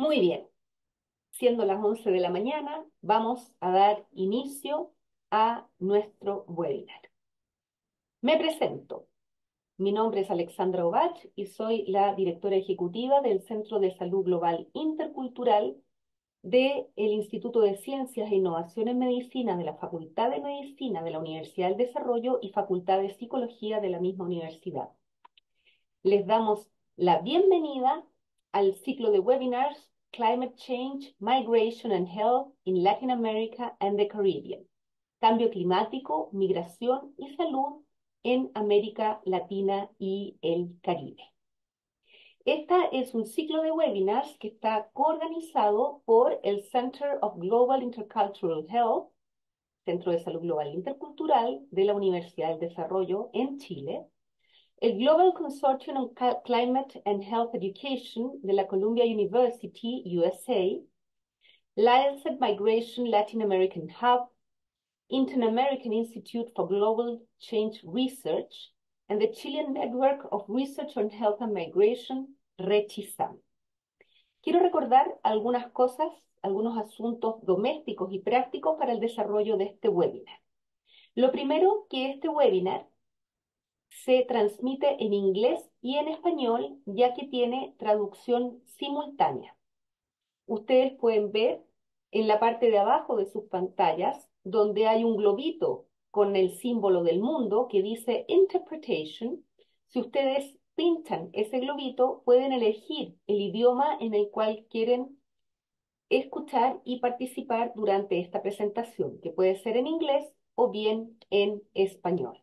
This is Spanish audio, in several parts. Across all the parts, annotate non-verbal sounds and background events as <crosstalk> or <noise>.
Muy bien, siendo las 11 de la mañana, vamos a dar inicio a nuestro webinar. Me presento. Mi nombre es Alexandra Obach y soy la directora ejecutiva del Centro de Salud Global Intercultural del el Instituto de Ciencias e Innovación en Medicina de la Facultad de Medicina de la Universidad del Desarrollo y Facultad de Psicología de la misma universidad. Les damos la bienvenida al ciclo de webinars Climate Change, Migration and Health in Latin America and the Caribbean. Cambio climático, migración y salud en América Latina y el Caribe. Este es un ciclo de webinars que está coorganizado por el Center of Global Intercultural Health, Centro de Salud Global Intercultural de la Universidad del Desarrollo en Chile, el Global Consortium on Climate and Health Education de la Columbia University, USA, Lions e Migration Latin American Hub, Inter-American Institute for Global Change Research, and the Chilean Network of Research on Health and Migration, RECHISAM. Quiero recordar algunas cosas, algunos asuntos domésticos y prácticos para el desarrollo de este webinar. Lo primero, que este webinar se transmite en inglés y en español, ya que tiene traducción simultánea. Ustedes pueden ver en la parte de abajo de sus pantallas, donde hay un globito con el símbolo del mundo que dice Interpretation. Si ustedes pintan ese globito, pueden elegir el idioma en el cual quieren escuchar y participar durante esta presentación, que puede ser en inglés o bien en español.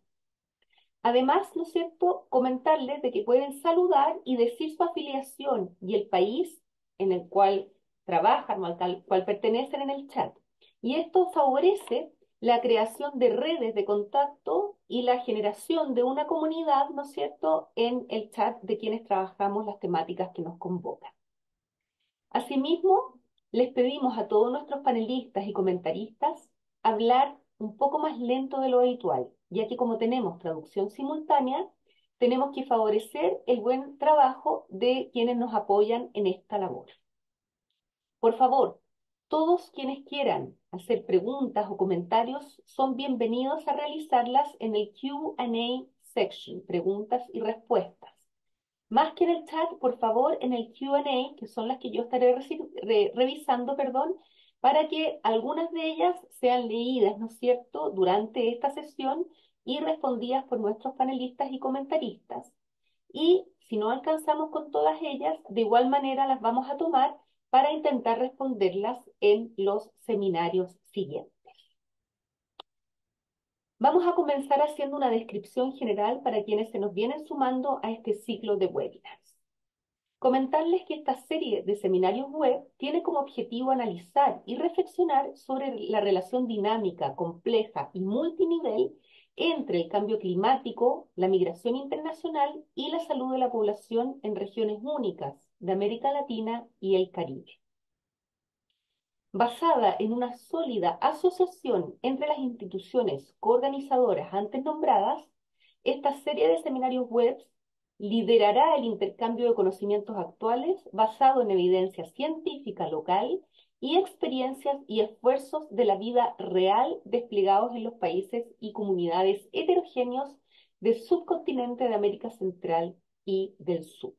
Además, ¿no es cierto?, comentarles de que pueden saludar y decir su afiliación y el país en el cual trabajan o al cual pertenecen en el chat. Y esto favorece la creación de redes de contacto y la generación de una comunidad, ¿no es cierto?, en el chat de quienes trabajamos las temáticas que nos convocan. Asimismo, les pedimos a todos nuestros panelistas y comentaristas hablar un poco más lento de lo habitual ya que como tenemos traducción simultánea, tenemos que favorecer el buen trabajo de quienes nos apoyan en esta labor. Por favor, todos quienes quieran hacer preguntas o comentarios son bienvenidos a realizarlas en el QA section, preguntas y respuestas. Más que en el chat, por favor, en el QA, que son las que yo estaré revisando, perdón, para que algunas de ellas sean leídas, ¿no es cierto?, durante esta sesión y respondidas por nuestros panelistas y comentaristas. Y si no alcanzamos con todas ellas, de igual manera las vamos a tomar para intentar responderlas en los seminarios siguientes. Vamos a comenzar haciendo una descripción general para quienes se nos vienen sumando a este ciclo de webinars. Comentarles que esta serie de seminarios web tiene como objetivo analizar y reflexionar sobre la relación dinámica, compleja y multinivel entre el cambio climático, la migración internacional y la salud de la población en regiones únicas de América Latina y el Caribe. Basada en una sólida asociación entre las instituciones coorganizadoras antes nombradas, esta serie de seminarios web liderará el intercambio de conocimientos actuales basado en evidencia científica local y experiencias y esfuerzos de la vida real desplegados en los países y comunidades heterogéneos del subcontinente de América Central y del Sur.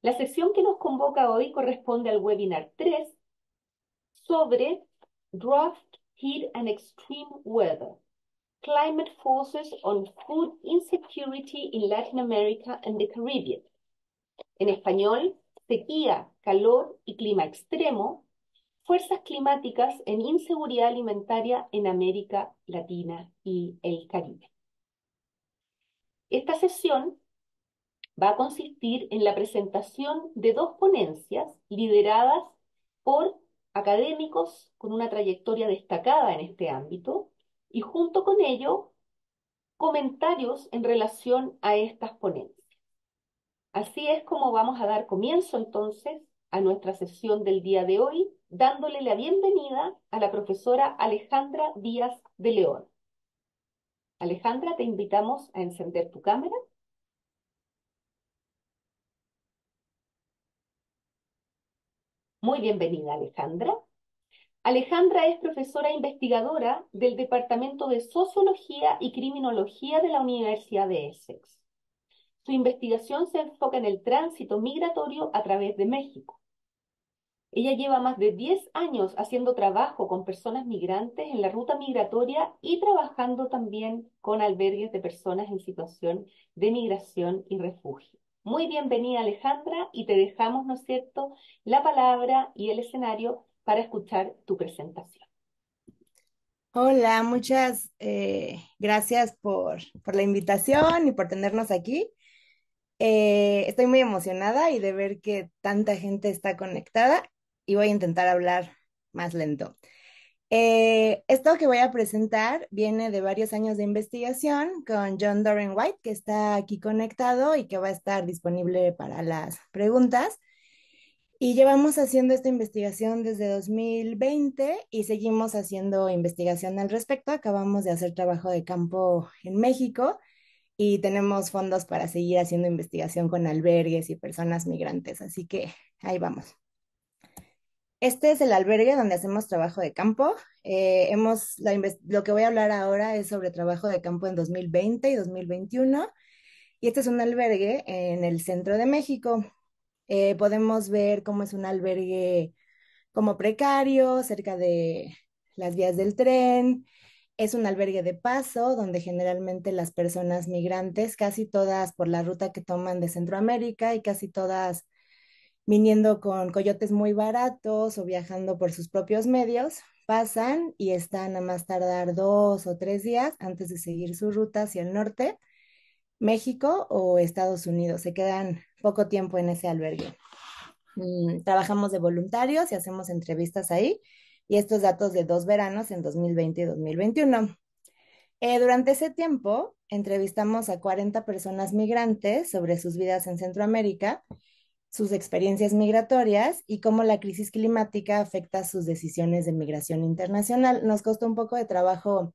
La sesión que nos convoca hoy corresponde al webinar 3 sobre Draft, Heat and Extreme Weather, climate forces on food insecurity in Latin America and the Caribbean. En español, sequía, calor y clima extremo, fuerzas climáticas en inseguridad alimentaria en América Latina y el Caribe. Esta sesión va a consistir en la presentación de dos ponencias lideradas por académicos con una trayectoria destacada en este ámbito y junto con ello comentarios en relación a estas ponencias. Así es como vamos a dar comienzo entonces a nuestra sesión del día de hoy, dándole la bienvenida a la profesora Alejandra Díaz de León. Alejandra, te invitamos a encender tu cámara. Muy bienvenida, Alejandra. Alejandra es profesora e investigadora del Departamento de Sociología y Criminología de la Universidad de Essex. Su investigación se enfoca en el tránsito migratorio a través de México. Ella lleva más de 10 años haciendo trabajo con personas migrantes en la ruta migratoria y trabajando también con albergues de personas en situación de migración y refugio. Muy bienvenida Alejandra y te dejamos, ¿no es cierto?, la palabra y el escenario para escuchar tu presentación. Hola, muchas eh, gracias por, la invitación y por tenernos aquí. Eh, estoy muy emocionada y de ver que tanta gente está conectada y voy a intentar hablar más lento. Eh, esto que voy a presentar viene de varios años de investigación con John Doran White, que está aquí conectado y que va a estar disponible para las preguntas. Y llevamos haciendo esta investigación desde 2020 y seguimos haciendo investigación al respecto. Acabamos de hacer trabajo de campo en México y tenemos fondos para seguir haciendo investigación con albergues y personas migrantes. Así que ahí vamos. Este es el albergue donde hacemos trabajo de campo. Eh, hemos, lo que voy a hablar ahora es sobre trabajo de campo en 2020 y 2021. Y este es un albergue en el centro de México. Eh, podemos ver cómo es un albergue como precario, cerca de las vías del tren. Es un albergue de paso donde generalmente las personas migrantes, casi todas por la ruta que toman de Centroamérica y casi todas viniendo con coyotes muy baratos o viajando por sus propios medios, pasan y están a más tardar dos o tres días antes de seguir su ruta hacia el norte, México o Estados Unidos. Se quedan poco tiempo en ese albergue. Mm, trabajamos de voluntarios y hacemos entrevistas ahí y estos datos de dos veranos en 2020 y 2021. Eh, durante ese tiempo entrevistamos a 40 personas migrantes sobre sus vidas en Centroamérica, sus experiencias migratorias y cómo la crisis climática afecta sus decisiones de migración internacional. Nos costó un poco de trabajo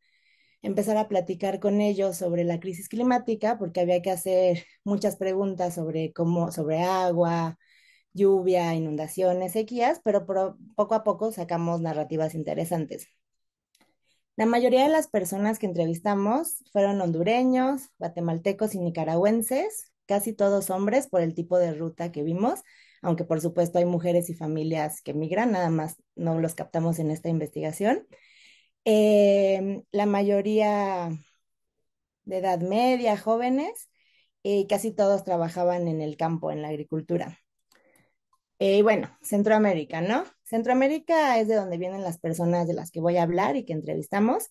empezar a platicar con ellos sobre la crisis climática, porque había que hacer muchas preguntas sobre cómo, sobre agua, lluvia, inundaciones, sequías, pero poco a poco sacamos narrativas interesantes. La mayoría de las personas que entrevistamos fueron hondureños, guatemaltecos y nicaragüenses, casi todos hombres por el tipo de ruta que vimos, aunque por supuesto hay mujeres y familias que migran, nada más no los captamos en esta investigación. Em, la mayoría de edad media, jóvenes, y casi todos trabajaban en el campo, en la agricultura. Eh, y bueno, Centroamérica, ¿no? Centroamérica es de donde vienen las personas de las que voy a hablar y que entrevistamos,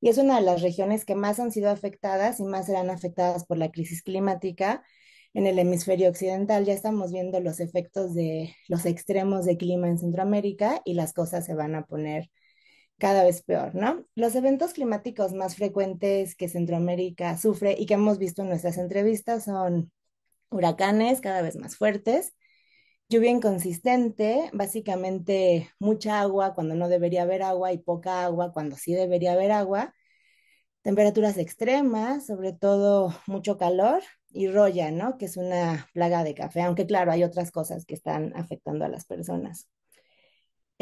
y es una de las regiones que más han sido afectadas y más serán afectadas por la crisis climática. En el hemisferio occidental ya estamos viendo los efectos de los extremos de clima en Centroamérica y las cosas se van a poner cada vez peor, ¿no? Los eventos climáticos más frecuentes que Centroamérica sufre y que hemos visto en nuestras entrevistas son huracanes cada vez más fuertes, lluvia inconsistente, básicamente mucha agua cuando no debería haber agua y poca agua cuando sí debería haber agua, temperaturas extremas, sobre todo mucho calor y roya, ¿no? Que es una plaga de café, aunque claro, hay otras cosas que están afectando a las personas.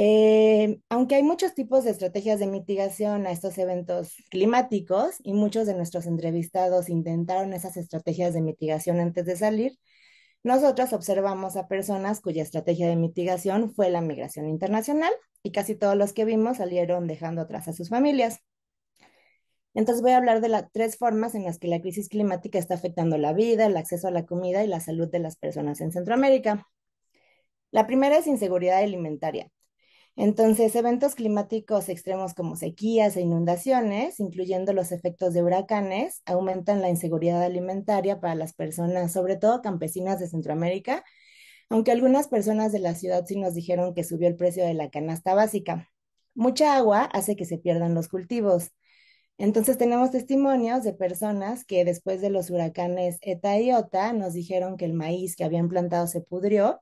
Eh, aunque hay muchos tipos de estrategias de mitigación a estos eventos climáticos y muchos de nuestros entrevistados intentaron esas estrategias de mitigación antes de salir, nosotras observamos a personas cuya estrategia de mitigación fue la migración internacional y casi todos los que vimos salieron dejando atrás a sus familias. Entonces voy a hablar de las tres formas en las que la crisis climática está afectando la vida, el acceso a la comida y la salud de las personas en Centroamérica. La primera es inseguridad alimentaria. Entonces, eventos climáticos extremos como sequías e inundaciones, incluyendo los efectos de huracanes, aumentan la inseguridad alimentaria para las personas, sobre todo campesinas de Centroamérica, aunque algunas personas de la ciudad sí nos dijeron que subió el precio de la canasta básica. Mucha agua hace que se pierdan los cultivos. Entonces tenemos testimonios de personas que después de los huracanes ETA y OTA nos dijeron que el maíz que habían plantado se pudrió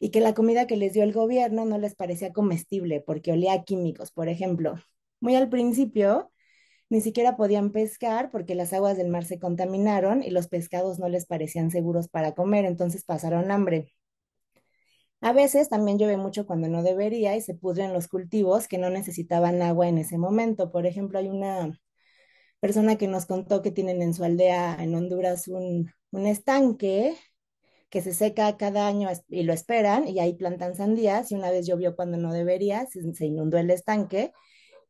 y que la comida que les dio el gobierno no les parecía comestible porque olía a químicos, por ejemplo. Muy al principio, ni siquiera podían pescar porque las aguas del mar se contaminaron y los pescados no les parecían seguros para comer, entonces pasaron hambre. A veces también llueve mucho cuando no debería y se pudren los cultivos que no necesitaban agua en ese momento. Por ejemplo, hay una persona que nos contó que tienen en su aldea en Honduras un, un estanque que se seca cada año y lo esperan y ahí plantan sandías y una vez llovió cuando no debería, se, inundó el estanque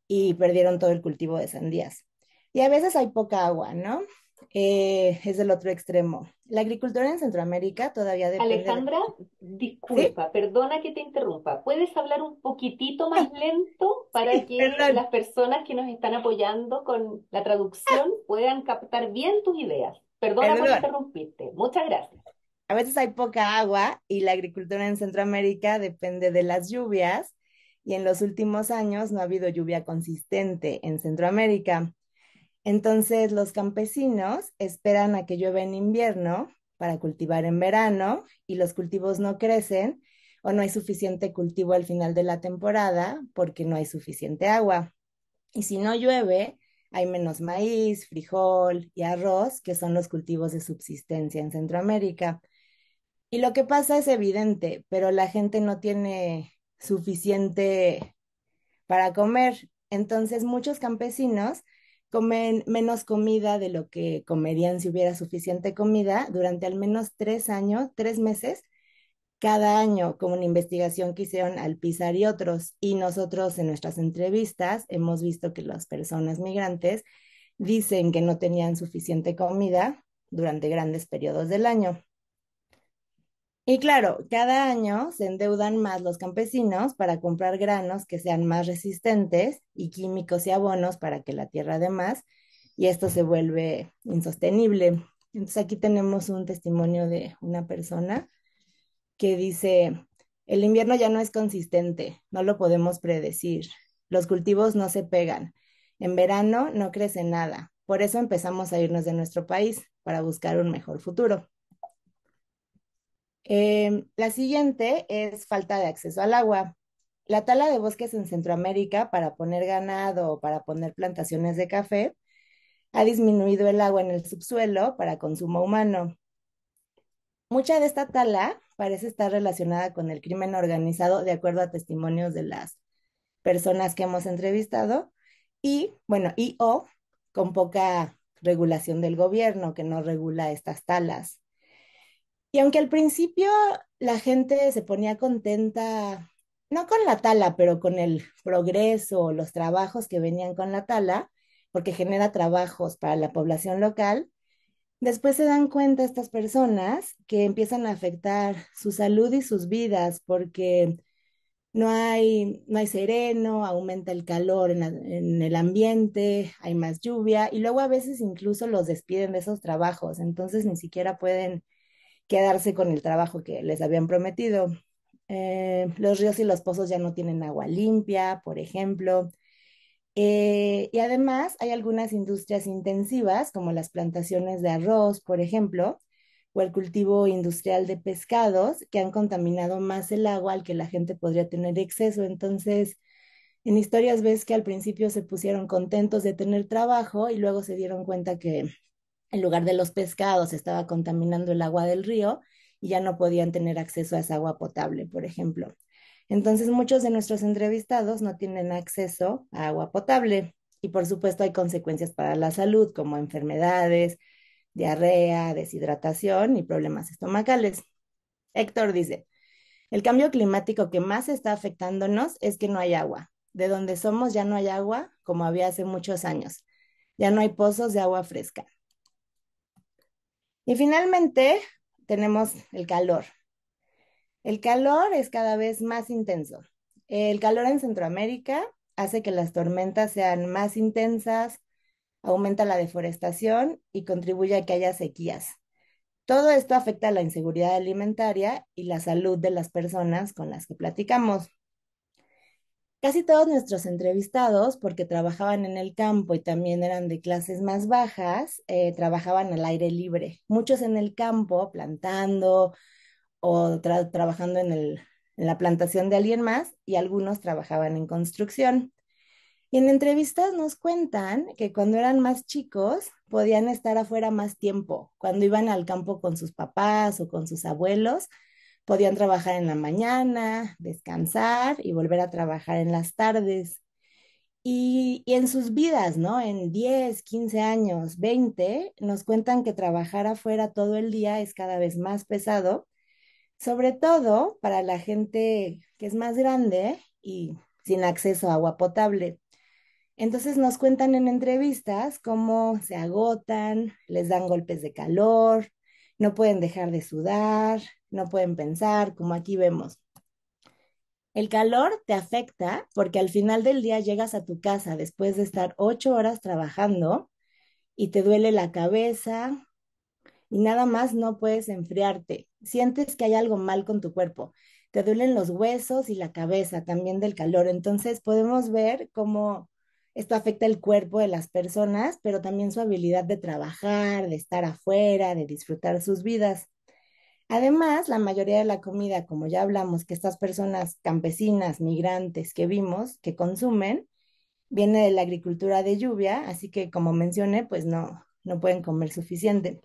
y perdieron todo el cultivo de sandías. Y a veces hay poca agua, ¿no? Eh, es el otro extremo. La agricultura en Centroamérica todavía depende. Alejandra, disculpa, perdona que te interrumpa. ¿Puedes hablar un poquitito más <laughs> lento para que las personas que nos están apoyando con la traducción puedan captar bien tus ideas? Perdona por interrumpirte. Muchas gracias a veces hay poca agua y la agricultura en Centroamérica depende de las lluvias y en los últimos años no ha habido lluvia consistente en Centroamérica. Entonces los campesinos esperan a que llueva en invierno para cultivar en verano y los cultivos no crecen o no hay suficiente cultivo al final de la temporada porque no hay suficiente agua. Y si no llueve, hay menos maíz, frijol y arroz, que son los cultivos de subsistencia en Centroamérica. Y lo que pasa es evidente, pero la gente no tiene suficiente para comer. Entonces muchos campesinos comen menos comida de lo que comerían si hubiera suficiente comida durante al menos tres años, tres meses cada año, como una investigación que hicieron Alpizar y otros. Y nosotros en nuestras entrevistas hemos visto que las personas migrantes dicen que no tenían suficiente comida durante grandes periodos del año. Y claro, cada año se endeudan más los campesinos para comprar granos que sean más resistentes y químicos y abonos para que la tierra dé más, y esto se vuelve insostenible. Entonces aquí tenemos un testimonio de una persona que dice, el invierno ya no es consistente, no lo podemos predecir, los cultivos no se pegan, en verano no crece nada, por eso empezamos a irnos de nuestro país para buscar un mejor futuro. Em, la siguiente es falta de acceso al agua. La tala de bosques en Centroamérica para poner ganado o para poner plantaciones de café ha disminuido el agua en el subsuelo para consumo humano. Mucha de esta tala parece estar relacionada con el crimen organizado, de acuerdo a testimonios de las personas que hemos entrevistado, y bueno, y o con poca regulación del gobierno que no regula estas talas. Y aunque al principio la gente se ponía contenta, no con la tala, pero con el progreso, los trabajos que venían con la tala, porque genera trabajos para la población local, después se dan cuenta estas personas que empiezan a afectar su salud y sus vidas porque no hay, no hay sereno, aumenta el calor en, en, el ambiente, hay más lluvia y luego a veces incluso los despiden de esos trabajos, entonces ni siquiera pueden quedarse con el trabajo que les habían prometido. Eh, los ríos y los pozos ya no tienen agua limpia, por ejemplo. Eh, y además hay algunas industrias intensivas, como las plantaciones de arroz, por ejemplo, o el cultivo industrial de pescados, que han contaminado más el agua al que la gente podría tener exceso. Entonces, en historias ves que al principio se pusieron contentos de tener trabajo y luego se dieron cuenta que en lugar de los pescados, estaba contaminando el agua del río y ya no podían tener acceso a esa agua potable, por ejemplo. Entonces, muchos de nuestros entrevistados no tienen acceso a agua potable y, por supuesto, hay consecuencias para la salud, como enfermedades, diarrea, deshidratación y problemas estomacales. Héctor dice, el cambio climático que más está afectándonos es que no hay agua. De donde somos ya no hay agua como había hace muchos años. Ya no hay pozos de agua fresca. Y finalmente tenemos el calor. El calor es cada vez más intenso. El calor en Centroamérica hace que las tormentas sean más intensas, aumenta la deforestación y contribuye a que haya sequías. Todo esto afecta a la inseguridad alimentaria y la salud de las personas con las que platicamos. Casi todos nuestros entrevistados, porque trabajaban en el campo y también eran de clases más bajas, eh, trabajaban al aire libre. Muchos en el campo, plantando o trabajando en, en la plantación de alguien más y algunos trabajaban en construcción. Y en entrevistas nos cuentan que cuando eran más chicos podían estar afuera más tiempo, cuando iban al campo con sus papás o con sus abuelos, podían trabajar en la mañana, descansar y volver a trabajar en las tardes. Y, en sus vidas, ¿no? En 10, 15 años, 20, nos cuentan que trabajar afuera todo el día es cada vez más pesado, sobre todo para la gente que es más grande y sin acceso a agua potable. Entonces nos cuentan en entrevistas cómo se agotan, les dan golpes de calor, no pueden dejar de sudar, no pueden pensar, como aquí vemos. El calor te afecta porque al final del día llegas a tu casa después de estar ocho horas trabajando y te duele la cabeza y nada más no puedes enfriarte. Sientes que hay algo mal con tu cuerpo. Te duelen los huesos y la cabeza también del calor. Entonces podemos ver cómo esto afecta el cuerpo de las personas, pero también su habilidad de trabajar, de estar afuera, de disfrutar sus vidas. Además, la mayoría de la comida, como ya hablamos, que estas personas campesinas, migrantes que vimos, que consumen, viene de la agricultura de lluvia, así que como mencioné, pues no, no pueden comer suficiente.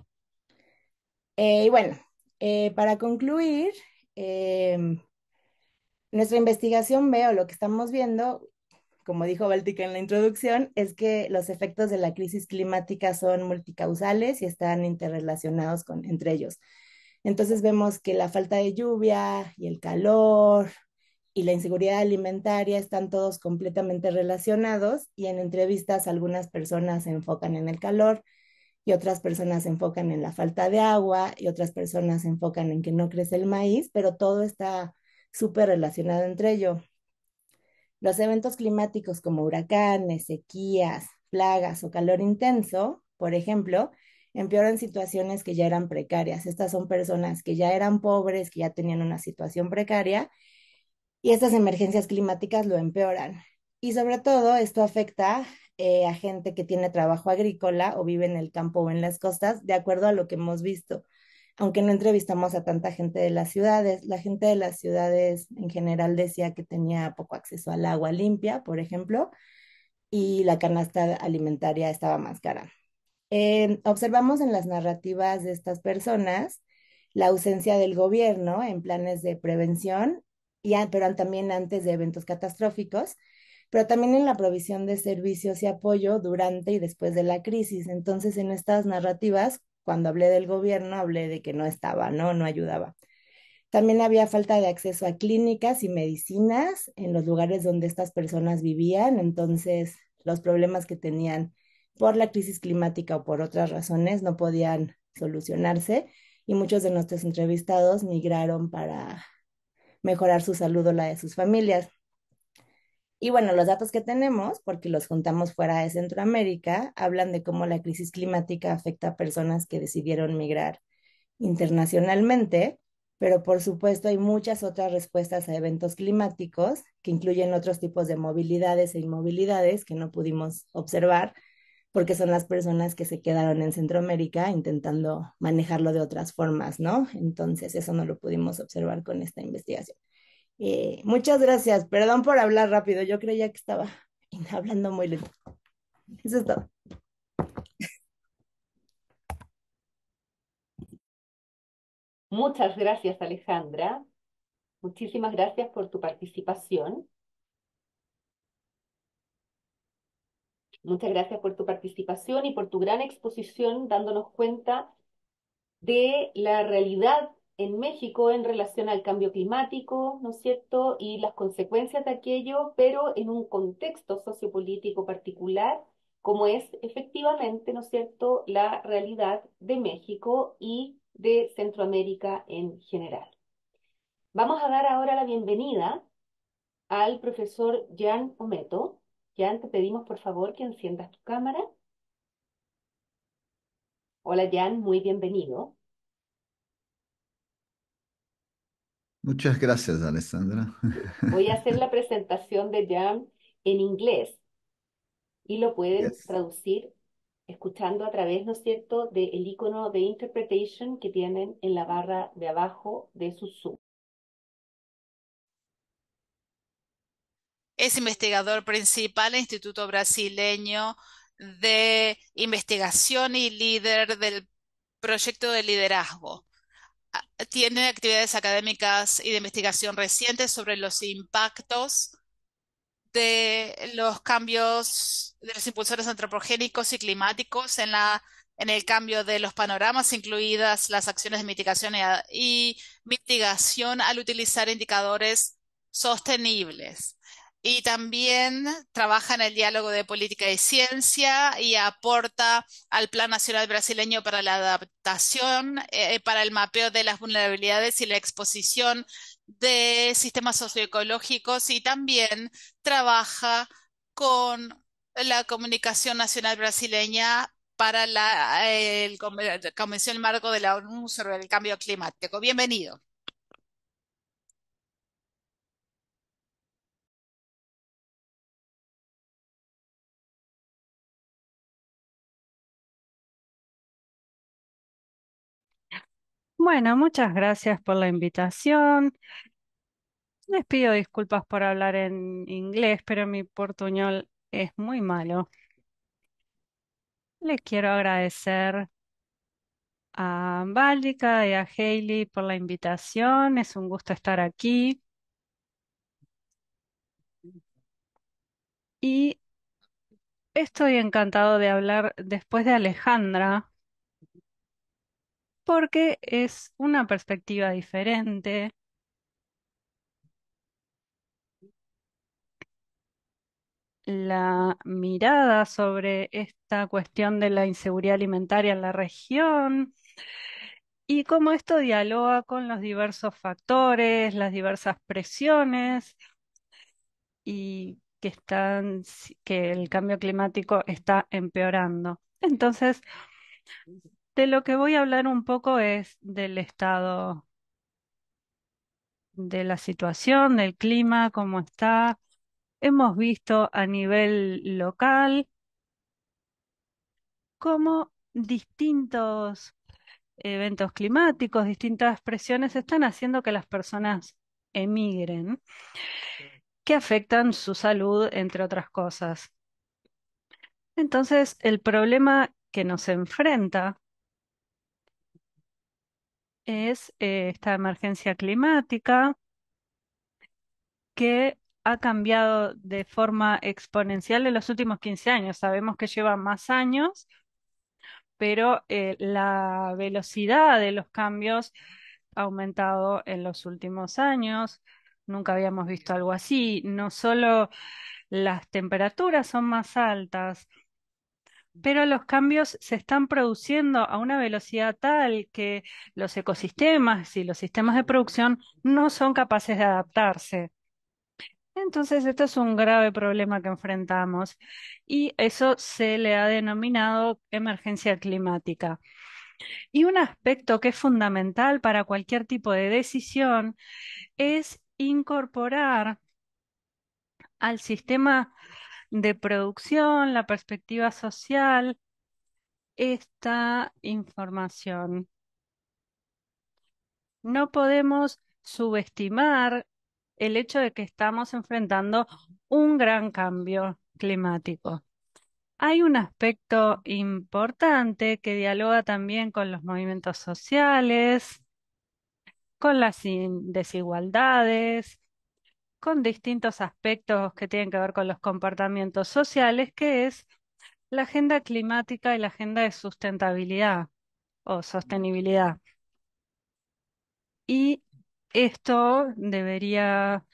Eh, y bueno, eh, para concluir, em, nuestra investigación veo lo que estamos viendo como dijo Báltica en la introducción, es que los efectos de la crisis climática son multicausales y están interrelacionados entre ellos. Entonces vemos que la falta de lluvia y el calor y la inseguridad alimentaria están todos completamente relacionados y en entrevistas algunas personas se enfocan en el calor y otras personas se enfocan en la falta de agua y otras personas se enfocan en que no crece el maíz, pero todo está súper relacionado entre ellos. Los eventos climáticos como huracanes, sequías, plagas o calor intenso, por ejemplo, empeoran situaciones que ya eran precarias. Estas son personas que ya eran pobres, que ya tenían una situación precaria y estas emergencias climáticas lo empeoran. Y sobre todo esto afecta eh, a gente que tiene trabajo agrícola o vive en el campo o en las costas, de acuerdo a lo que hemos visto aunque no entrevistamos a tanta gente de las ciudades, la gente de las ciudades en general decía que tenía poco acceso al agua limpia, por ejemplo, y la canasta alimentaria estaba más cara. observamos en las narrativas de estas personas la ausencia del gobierno en planes de prevención, y, pero también antes de eventos catastróficos, pero también en la provisión de servicios y apoyo durante y después de la crisis. Entonces, en estas narrativas cuando hablé del gobierno, hablé de que no estaba, no, no ayudaba. También había falta de acceso a clínicas y medicinas en los lugares donde estas personas vivían, entonces los problemas que tenían por la crisis climática o por otras razones no podían solucionarse y muchos de nuestros entrevistados migraron para mejorar su salud o la de sus familias. Y bueno, los datos que tenemos, porque los juntamos fuera de Centroamérica, hablan de cómo la crisis climática afecta a personas que decidieron migrar internacionalmente, pero por supuesto hay muchas otras respuestas a eventos climáticos que incluyen otros tipos de movilidades e inmovilidades que no pudimos observar porque son las personas que se quedaron en Centroamérica intentando manejarlo de otras formas, ¿no? Entonces, eso no lo pudimos observar con esta investigación. Eh, muchas gracias. Perdón por hablar rápido. Yo creía que estaba <laughs> hablando muy lento. Eso es todo. Muchas gracias, Alejandra. Muchísimas gracias por tu participación. Muchas gracias por tu participación y por tu gran exposición dándonos cuenta de la realidad en México en relación al cambio climático, ¿no es cierto?, y las consecuencias de aquello, pero en un contexto sociopolítico particular, como es efectivamente, ¿no es cierto?, la realidad de México y de Centroamérica en general. Vamos a dar ahora la bienvenida al profesor Jan Ometo. Jan, te pedimos por favor que enciendas tu cámara. Hola Jan, muy bienvenido. Muchas gracias, Alessandra. <laughs> Voy a hacer la presentación de Jam en inglés y lo pueden traducir escuchando a través, ¿no es cierto?, del icono de interpretation que tienen en la barra de abajo de su Zoom. Es investigador principal del Instituto Brasileño de Investigación y líder del proyecto de liderazgo tiene actividades académicas y de investigación recientes sobre los impactos de los cambios de los impulsores antropogénicos y climáticos en la en el cambio de los panoramas, incluidas las acciones de mitigación y, y mitigación al utilizar indicadores sostenibles y también trabaja en el diálogo de política y ciencia y aporta al Plan Nacional Brasileño para la Adaptación, eh, eh, para el mapeo de las vulnerabilidades y la exposición de sistemas socioecológicos y también trabaja con la Comunicación Nacional Brasileña para la eh, el, Marco de la ONU sobre el Cambio Climático. Bienvenido. Bueno, muchas gracias por la invitación. Les pido disculpas por hablar en inglés, pero mi portuñol es muy malo. Les quiero agradecer a Bálica y a Hailey por la invitación. Es un gusto estar aquí. Y estoy encantado de hablar después de Alejandra, porque es una perspectiva diferente. La mirada sobre esta cuestión de la inseguridad alimentaria en la región y cómo esto dialoga con los diversos factores, las diversas presiones y que, están, que el cambio climático está empeorando. Entonces, de lo que voy a hablar un poco es del estado de la situación, del clima, cómo está. Hemos visto a nivel local cómo distintos eventos climáticos, distintas presiones están haciendo que las personas emigren, que afectan su salud, entre otras cosas. Entonces, el problema que nos enfrenta es eh, esta emergencia climática que ha cambiado de forma exponencial en los últimos 15 años. Sabemos que lleva más años, pero eh, la velocidad de los cambios ha aumentado en los últimos años. Nunca habíamos visto algo así. No solo las temperaturas son más altas, pero los cambios se están produciendo a una velocidad tal que los ecosistemas y los sistemas de producción no son capaces de adaptarse. Entonces, esto es un grave problema que enfrentamos y eso se le ha denominado emergencia climática. Y un aspecto que es fundamental para cualquier tipo de decisión es incorporar al sistema de producción, la perspectiva social, esta información. No podemos subestimar el hecho de que estamos enfrentando un gran cambio climático. Hay un aspecto importante que dialoga también con los movimientos sociales, con las desigualdades, con distintos aspectos que tienen que ver con los comportamientos sociales, que es la agenda climática y la agenda de sustentabilidad o sostenibilidad. Y esto debería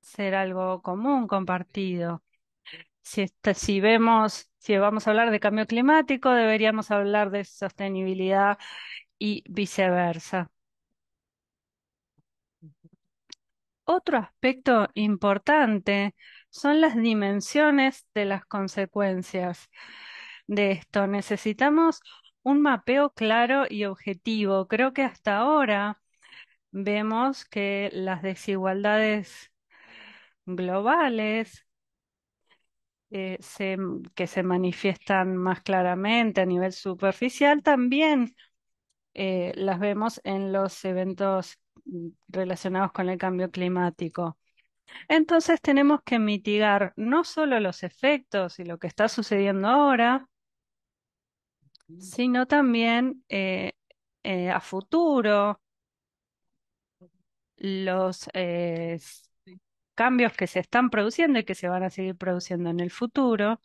ser algo común, compartido. Si, este, vemos, si vamos a hablar de cambio climático, deberíamos hablar de sostenibilidad y viceversa. Otro aspecto importante son las dimensiones de las consecuencias de esto. Necesitamos un mapeo claro y objetivo. Creo que hasta ahora vemos que las desigualdades globales eh, que se manifiestan más claramente a nivel superficial también eh, las vemos en los eventos relacionados con el cambio climático. Entonces tenemos que mitigar no solo los efectos y lo que está sucediendo ahora, mm. sino también eh, eh, a futuro los eh, cambios que se están produciendo y que se van a seguir produciendo en el futuro,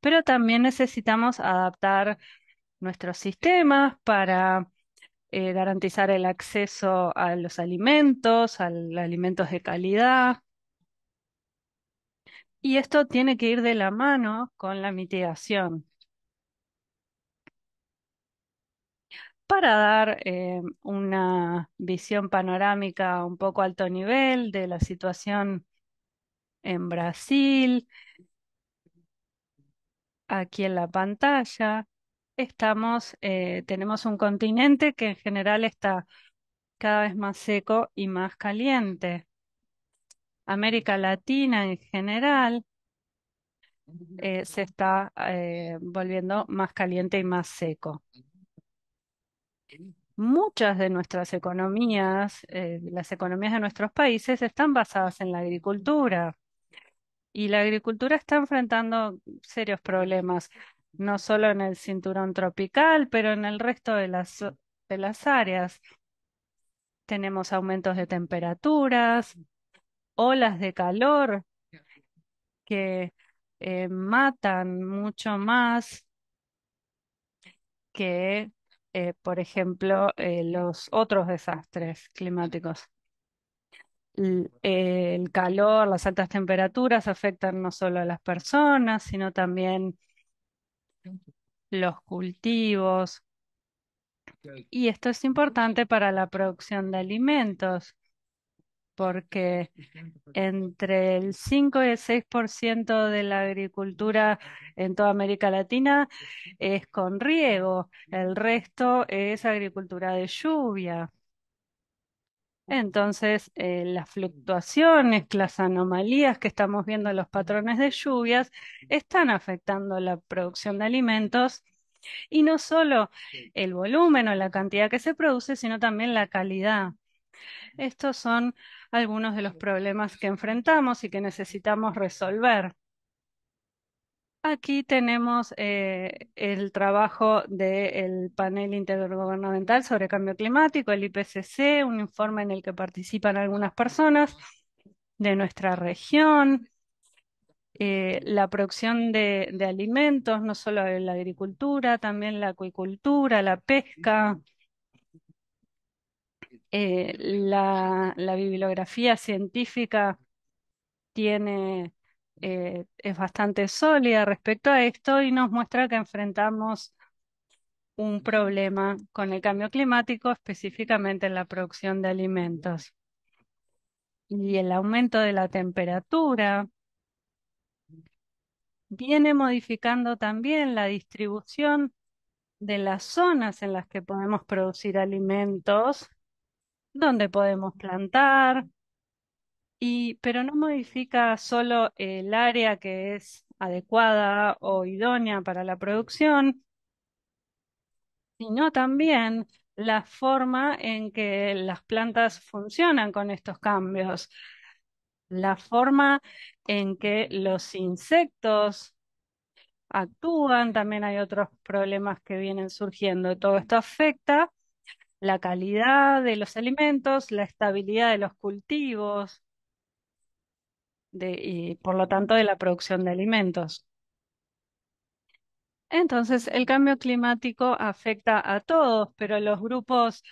pero también necesitamos adaptar nuestros sistemas para eh, garantizar el acceso a los alimentos, a alimentos de calidad. Y esto tiene que ir de la mano con la mitigación para dar eh, una visión panorámica un poco alto nivel de la situación en Brasil, aquí en la pantalla estamos, eh, tenemos un continente que en general está cada vez más seco y más caliente. América Latina en general eh, se está eh, volviendo más caliente y más seco. Muchas de nuestras economías, las economías de nuestros países, están basadas en la agricultura. Y la agricultura está enfrentando serios problemas no solo en el cinturón tropical, pero en el resto de las, de las áreas. Tenemos aumentos de temperaturas, olas de calor que eh, matan mucho más que, eh, por ejemplo, eh, los otros desastres climáticos. el calor, las altas temperaturas afectan no solo a las personas, sino también los cultivos, y esto es importante para la producción de alimentos, porque entre el 5 y el 6% de la agricultura en toda América Latina es con riego, el resto es agricultura de lluvia. Entonces, eh, las fluctuaciones, las anomalías que estamos viendo en los patrones de lluvias están afectando la producción de alimentos y no solo el volumen o la cantidad que se produce, sino también la calidad. Estos son algunos de los problemas que enfrentamos y que necesitamos resolver. Aquí tenemos eh, el trabajo del panel intergubernamental sobre cambio climático, el IPCC, un informe en el que participan algunas personas de nuestra región, eh, la producción de, alimentos, no solo la agricultura, también la acuicultura, la pesca, eh, la, la bibliografía científica tiene eh, es bastante sólida respecto a esto y nos muestra que enfrentamos un problema con el cambio climático, específicamente en la producción de alimentos. Y el aumento de la temperatura viene modificando también la distribución de las zonas en las que podemos producir alimentos, donde podemos plantar, y, pero no modifica solo el área que es adecuada o idónea para la producción, sino también la forma en que las plantas funcionan con estos cambios, la forma en que los insectos actúan, también hay otros problemas que vienen surgiendo. Todo esto afecta la calidad de los alimentos, la estabilidad de los cultivos, y por lo tanto de la producción de alimentos. Entonces, el cambio climático afecta a todos, pero los grupos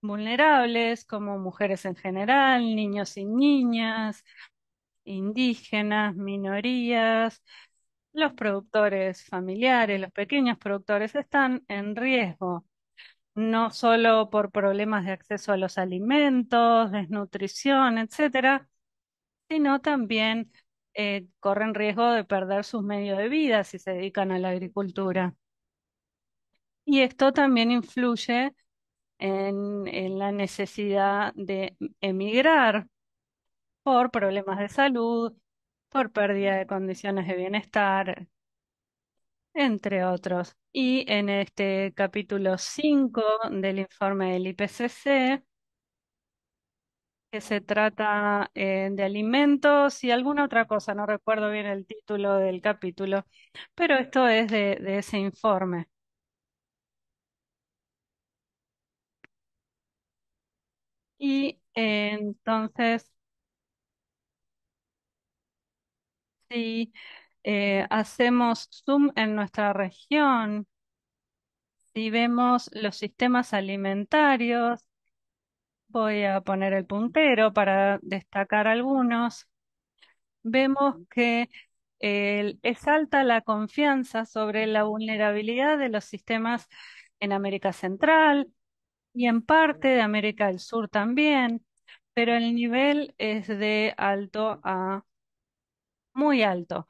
vulnerables, como mujeres en general, niños y niñas, indígenas, minorías, los productores familiares, los pequeños productores están en riesgo, no solo por problemas de acceso a los alimentos, desnutrición, etcétera, sino también eh, corren riesgo de perder sus medios de vida si se dedican a la agricultura. Y esto también influye en, en la necesidad de emigrar por problemas de salud, por pérdida de condiciones de bienestar, entre otros. Y en este capítulo 5 del informe del IPCC, que se trata eh, de alimentos y alguna otra cosa, no recuerdo bien el título del capítulo, pero esto es de, ese informe. Y eh, entonces, si eh, hacemos zoom en nuestra región, si vemos los sistemas alimentarios, Voy a poner el puntero para destacar algunos. Vemos que es alta la confianza sobre la vulnerabilidad de los sistemas en América Central y en parte de América del Sur también, pero el nivel es de alto a muy alto.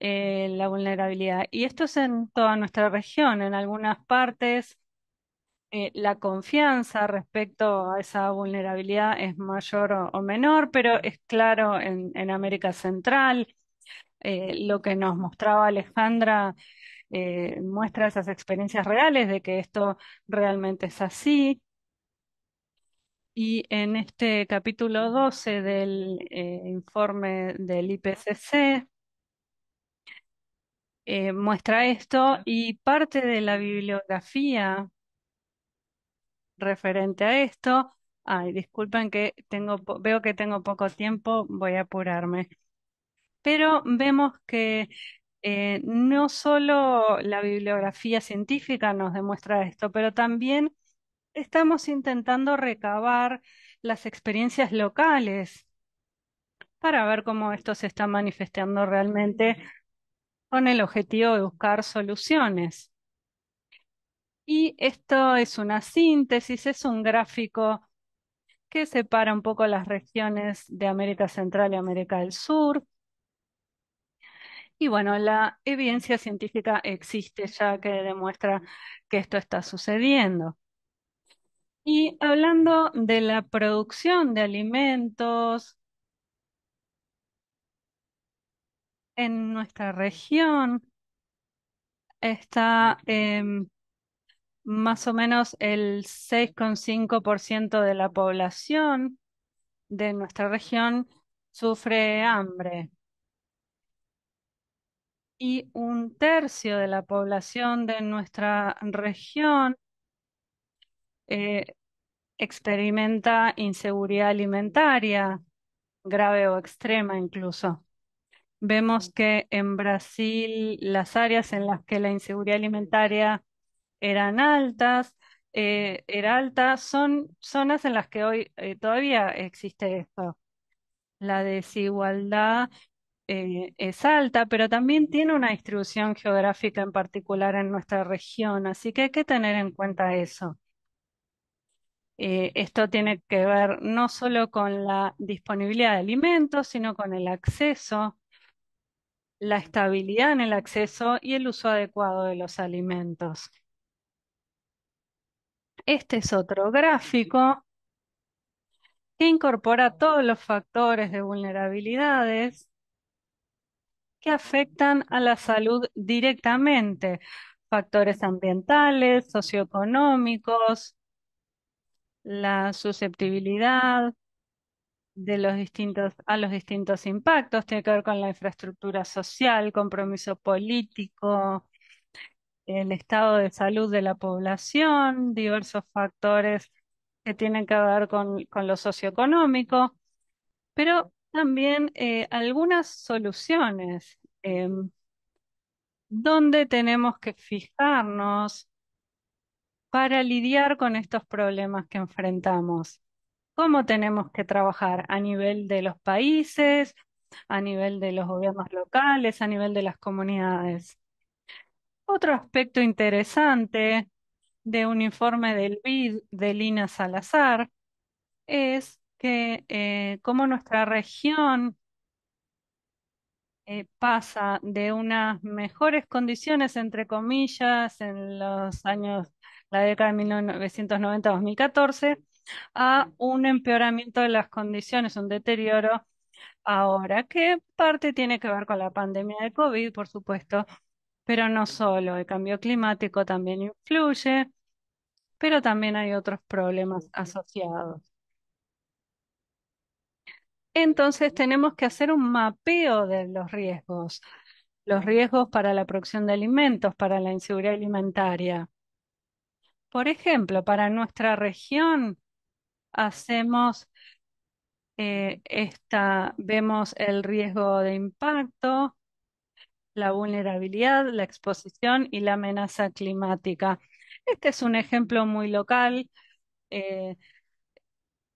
Eh, la vulnerabilidad. Y esto es en toda nuestra región. En algunas partes eh, la confianza respecto a esa vulnerabilidad es mayor o, menor, pero es claro en, América Central. Eh, lo que nos mostraba Alejandra eh, muestra esas experiencias reales de que esto realmente es así. Y en este capítulo 12 del informe del IPCC, muestra esto y parte de la bibliografía referente a esto. Ay, disculpen que veo que tengo poco tiempo, voy a apurarme. Pero vemos que eh, no solo la bibliografía científica nos demuestra esto, pero también estamos intentando recabar las experiencias locales para ver cómo esto se está manifestando realmente con el objetivo de buscar soluciones. Y esto es una síntesis, es un gráfico que separa un poco las regiones de América Central y América del Sur. Y bueno, la evidencia científica existe ya que demuestra que esto está sucediendo. Y hablando de la producción de alimentos en nuestra región, está em, más o menos el 6,5% de la población de nuestra región sufre hambre y un tercio de la población de nuestra región eh, experimenta inseguridad alimentaria, grave o extrema incluso. Vemos que en Brasil las áreas en las que la inseguridad alimentaria eran altas, eh, altas, son zonas en las que hoy eh, todavía existe esto. La desigualdad eh, es alta, pero también tiene una distribución geográfica en particular en nuestra región, así que hay que tener en cuenta eso. Eh, esto tiene que ver no solo con la disponibilidad de alimentos, sino con el acceso, la estabilidad en el acceso y el uso adecuado de los alimentos. Este es otro gráfico que incorpora todos los factores de vulnerabilidades que afectan a la salud directamente, factores ambientales, socioeconómicos, la susceptibilidad de los distintos, a los distintos impactos, tiene que ver con la infraestructura social, compromiso político, el estado de salud de la población, diversos factores que tienen que ver con, lo socioeconómico, pero también eh, algunas soluciones ¿Dónde eh, donde tenemos que fijarnos para lidiar con estos problemas que enfrentamos. ¿Cómo tenemos que trabajar a nivel de los países, a nivel de los gobiernos locales, a nivel de las comunidades? Otro aspecto interesante de un informe del BID de Lina Salazar es que eh, como nuestra región eh, pasa de unas mejores condiciones, entre comillas, en los años, la década de 1990-2014, a un empeoramiento de las condiciones, un deterioro ahora, ¿qué parte tiene que ver con la pandemia de COVID, por supuesto, pero no solo, el cambio climático también influye, pero también hay otros problemas asociados. Entonces tenemos que hacer un mapeo de los riesgos, los riesgos para la producción de alimentos, para la inseguridad alimentaria. Por ejemplo, para nuestra región hacemos eh, esta, vemos el riesgo de impacto, la vulnerabilidad, la exposición y la amenaza climática. Este es un ejemplo muy local. Eh,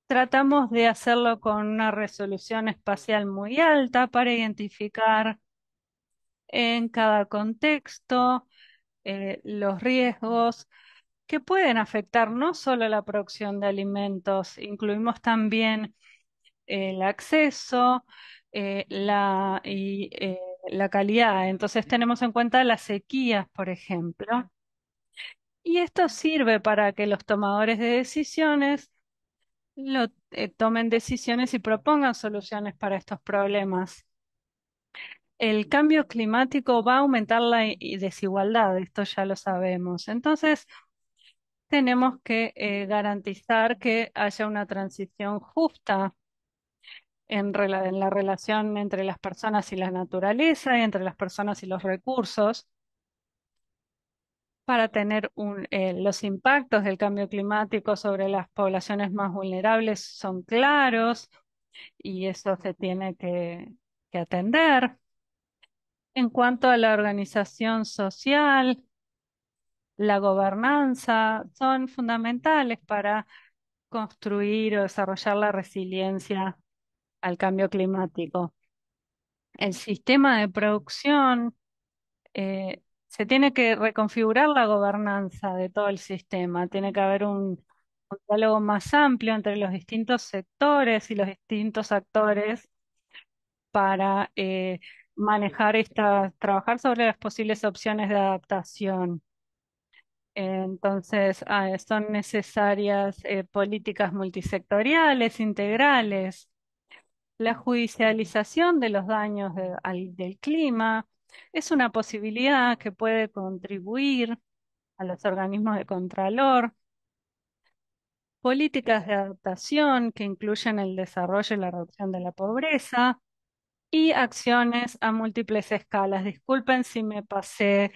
tratamos de hacerlo con una resolución espacial muy alta para identificar en cada contexto eh, los riesgos que pueden afectar no solo la producción de alimentos, incluimos también el acceso eh, la, la calidad. Entonces tenemos en cuenta las sequías, por ejemplo. Y esto sirve para que los tomadores de decisiones eh, tomen decisiones y propongan soluciones para estos problemas. El cambio climático va a aumentar la desigualdad, esto ya lo sabemos. Entonces, tenemos que eh, garantizar que haya una transición justa en, la relación entre las personas y la naturaleza, y entre las personas y los recursos, para tener eh, los impactos del cambio climático sobre las poblaciones más vulnerables son claros y eso se tiene que atender. En cuanto a la organización social, la gobernanza son fundamentales para construir o desarrollar la resiliencia al cambio climático. El sistema de producción, eh, se tiene que reconfigurar la gobernanza de todo el sistema, tiene que haber un, diálogo más amplio entre los distintos sectores y los distintos actores para eh, manejar estas, trabajar sobre las posibles opciones de adaptación. Entonces, ah, son necesarias eh, políticas multisectoriales, integrales, la judicialización de los daños del clima es una posibilidad que puede contribuir a los organismos de contralor. Políticas de adaptación que incluyen el desarrollo y la reducción de la pobreza, y acciones a múltiples escalas. Disculpen si me pasé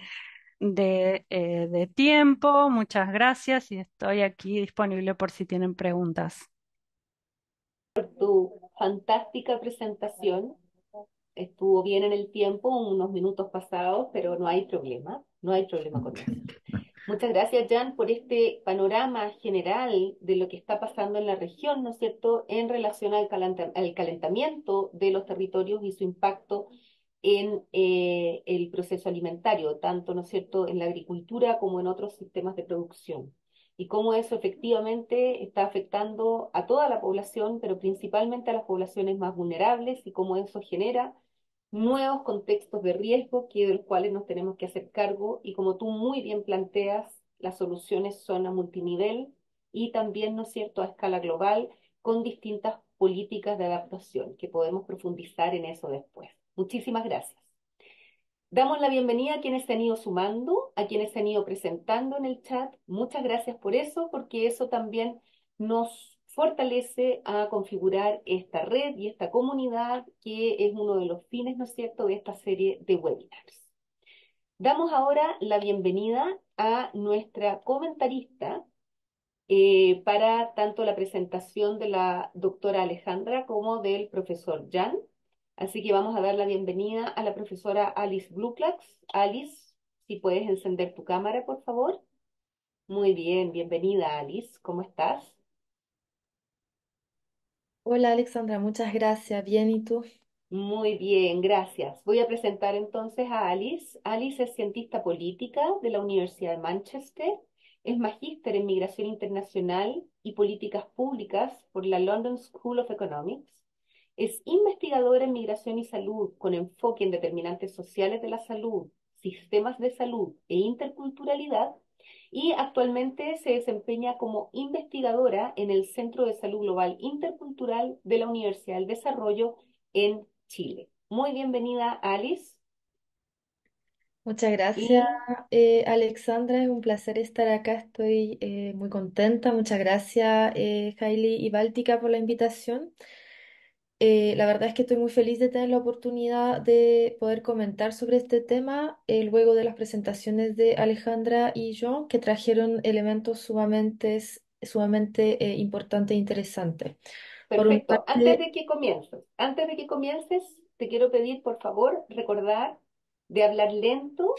de, eh, tiempo. Muchas gracias y estoy aquí disponible por si tienen preguntas fantástica presentación. Estuvo bien en el tiempo, unos minutos pasados, pero no hay problema, no hay problema con eso. <laughs> Muchas gracias, Jan, por este panorama general de lo que está pasando en la región, ¿no es cierto?, en relación al, calentamiento de los territorios y su impacto en eh, el proceso alimentario, tanto, ¿no es cierto?, en la agricultura como en otros sistemas de producción y cómo eso efectivamente está afectando a toda la población, pero principalmente a las poblaciones más vulnerables y cómo eso genera nuevos contextos de riesgo que, de los cuales nos tenemos que hacer cargo y como tú muy bien planteas, las soluciones son a multinivel y también, ¿no es cierto?, a escala global con distintas políticas de adaptación, que podemos profundizar en eso después. Muchísimas gracias. Damos la bienvenida a quienes se han ido sumando, a quienes se han ido presentando en el chat. Muchas gracias por eso, porque eso también nos fortalece a configurar esta red y esta comunidad, que es uno de los fines, ¿no es cierto?, de esta serie de webinars. Damos ahora la bienvenida a nuestra comentarista eh, para tanto la presentación de la doctora Alejandra como del profesor Jan. Así que vamos a dar la bienvenida a la profesora Alice Bluclax. Alice, si puedes encender tu cámara, por favor. Muy bien, bienvenida Alice, ¿cómo estás? Hola Alexandra, muchas gracias. Bien, ¿y tú? Muy bien, gracias. Voy a presentar entonces a Alice. Alice es cientista política de la Universidad de Manchester, es magíster en migración internacional y políticas públicas por la London School of Economics es investigadora en migración y salud con enfoque en determinantes sociales de la salud, sistemas de salud e interculturalidad y actualmente se desempeña como investigadora en el Centro de Salud Global Intercultural de la Universidad del Desarrollo en Chile. Muy bienvenida, Alice. Muchas gracias, eh, Alexandra. Es un placer estar acá. Estoy eh, muy contenta. Muchas gracias, eh, Hailey y Báltica, por la invitación. Eh, la verdad es que estoy muy feliz de tener la oportunidad de poder comentar sobre este tema eh, luego de las presentaciones de Alejandra y yo, que trajeron elementos sumamente, sumamente eh, importantes e interesantes. Perfecto. Antes de que comiences, antes de que comiences, te quiero pedir, por favor, recordar de hablar lento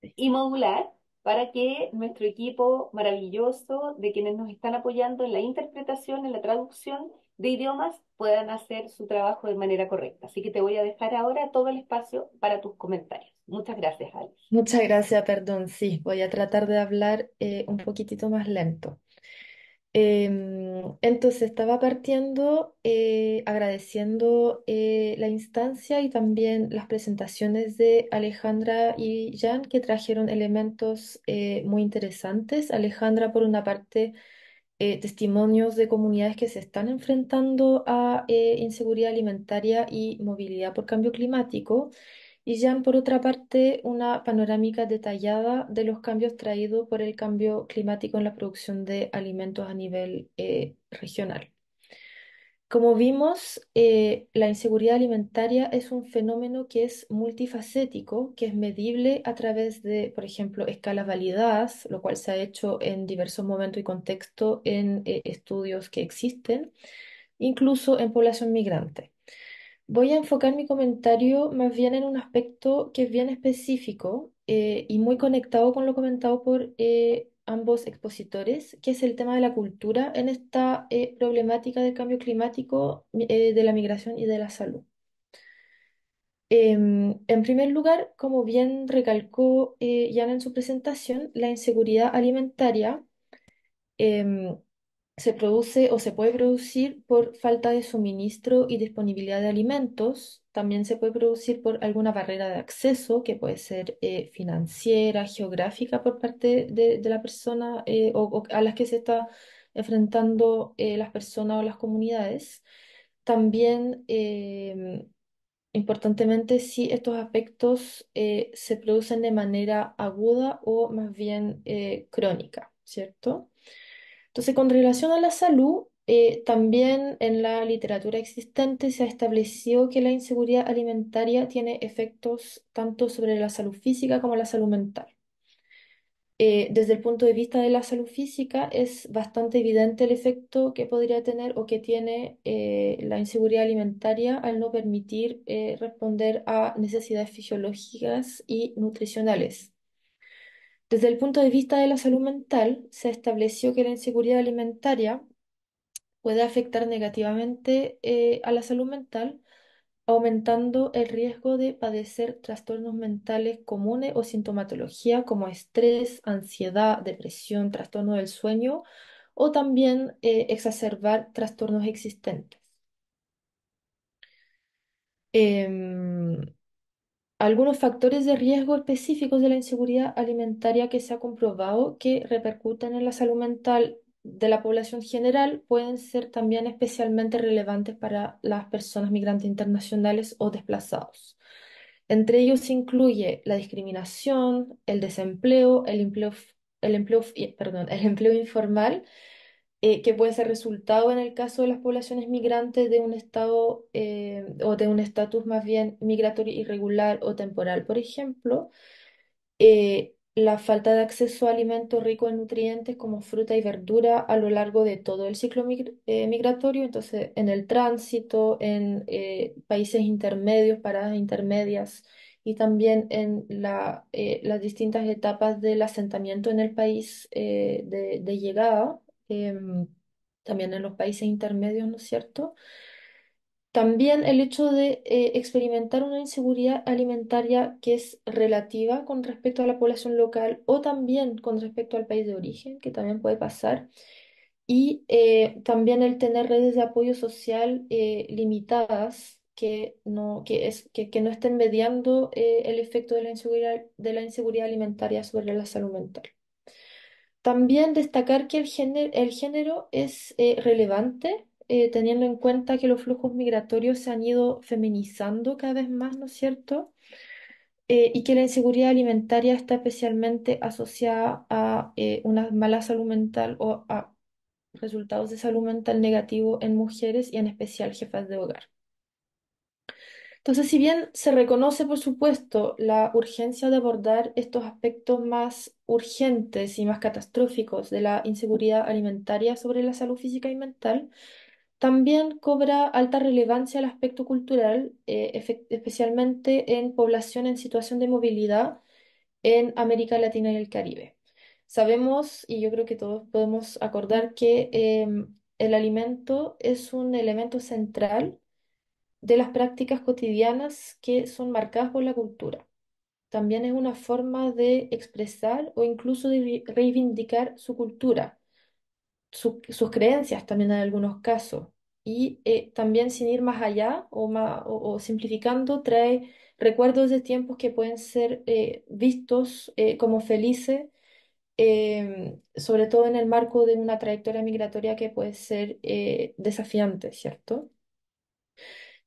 y modular para que nuestro equipo maravilloso de quienes nos están apoyando en la interpretación, en la traducción, de idiomas puedan hacer su trabajo de manera correcta. Así que te voy a dejar ahora todo el espacio para tus comentarios. Muchas gracias, Alex. Muchas gracias, perdón. Sí, voy a tratar de hablar eh, un poquitito más lento. Em, entonces, estaba partiendo eh, agradeciendo eh, la instancia y también las presentaciones de Alejandra y Jan, que trajeron elementos muy interesantes. Alejandra, por una parte, eh, testimonios de comunidades que se están enfrentando a eh, inseguridad alimentaria y movilidad por cambio climático. Y ya por otra parte, una panorámica detallada de los cambios traídos por el cambio climático en la producción de alimentos a nivel eh, regional. Como vimos, eh, la inseguridad alimentaria es un fenómeno que es multifacético, que es medible a través de, por ejemplo, escalas validadas, lo cual se ha hecho en diversos momentos y contextos en eh, estudios que existen, incluso en población migrante. Voy a enfocar mi comentario más bien en un aspecto que es bien específico eh, y muy conectado con lo comentado por ambos expositores, que es el tema de la cultura en esta eh, problemática del cambio climático, eh, de la migración y de la salud. Em, en primer lugar, como bien recalcó ya eh, en su presentación, la inseguridad alimentaria em, se produce o se puede producir por falta de suministro y disponibilidad de alimentos. También se puede producir por alguna barrera de acceso, que puede ser eh, financiera, geográfica por parte de, de la persona eh, o, a las que se está enfrentando eh, las personas o las comunidades. También, importantemente, si estos aspectos se producen de manera aguda o más bien crónica, ¿cierto? Entonces, con relación a la salud, eh, también en la literatura existente se ha establecido que la inseguridad alimentaria tiene efectos tanto sobre la salud física como la salud mental. Eh, desde el punto de vista de la salud física, es bastante evidente el efecto que podría tener o que tiene eh, la inseguridad alimentaria al no permitir responder a necesidades fisiológicas y nutricionales. Desde el punto de vista de la salud mental, se estableció que la inseguridad alimentaria puede afectar negativamente eh, a la salud mental, aumentando el riesgo de padecer trastornos mentales comunes o sintomatología como estrés, ansiedad, depresión, trastorno del sueño o también eh, exacerbar trastornos existentes. Em, algunos factores de riesgo específicos de la inseguridad alimentaria que se ha comprobado que repercuten en la salud mental de la población general pueden ser también especialmente relevantes para las personas migrantes internacionales o desplazados. Entre ellos se incluye la discriminación, el desempleo, el el empleo informal, eh, que puede ser resultado en el caso de las poblaciones migrantes de un estado eh, o de un estatus más bien migratorio irregular o temporal. Por ejemplo, eh, la falta de acceso a alimentos ricos en nutrientes como fruta y verdura a lo largo de todo el ciclo migratorio, entonces en el tránsito, en países intermedios, paradas intermedias y también en las distintas etapas del asentamiento en el país de llegada Em, también en los países intermedios, ¿no es cierto? También el hecho de eh, experimentar una inseguridad alimentaria que es relativa con respecto a la población local o también con respecto al país de origen, que también puede pasar. Y eh, también el tener redes de apoyo social eh, limitadas que no, que es, que, que no estén mediando el efecto de la inseguridad, de la inseguridad alimentaria sobre la salud mental. También destacar que el género, es eh, relevante, eh, teniendo en cuenta que los flujos migratorios se han ido feminizando cada vez más, ¿no es cierto? Eh, y que la inseguridad alimentaria está especialmente asociada a una mala salud mental o a resultados de salud mental negativo en mujeres y en especial jefas de hogar. Entonces, si bien se reconoce, por supuesto, la urgencia de abordar estos aspectos más urgentes y más catastróficos de la inseguridad alimentaria sobre la salud física y mental, también cobra alta relevancia el aspecto cultural, eh, especialmente en población en situación de movilidad en América Latina y el Caribe. Sabemos, y yo creo que todos podemos acordar, que em, el alimento es un elemento central de las prácticas cotidianas que son marcadas por la cultura. También es una forma de expresar o incluso de reivindicar su cultura, sus creencias también en algunos casos. Y eh, también sin ir más allá o, simplificando, trae recuerdos de tiempos que pueden ser eh, vistos eh, como felices, sobre todo en el marco de una trayectoria migratoria que puede ser desafiante, ¿cierto?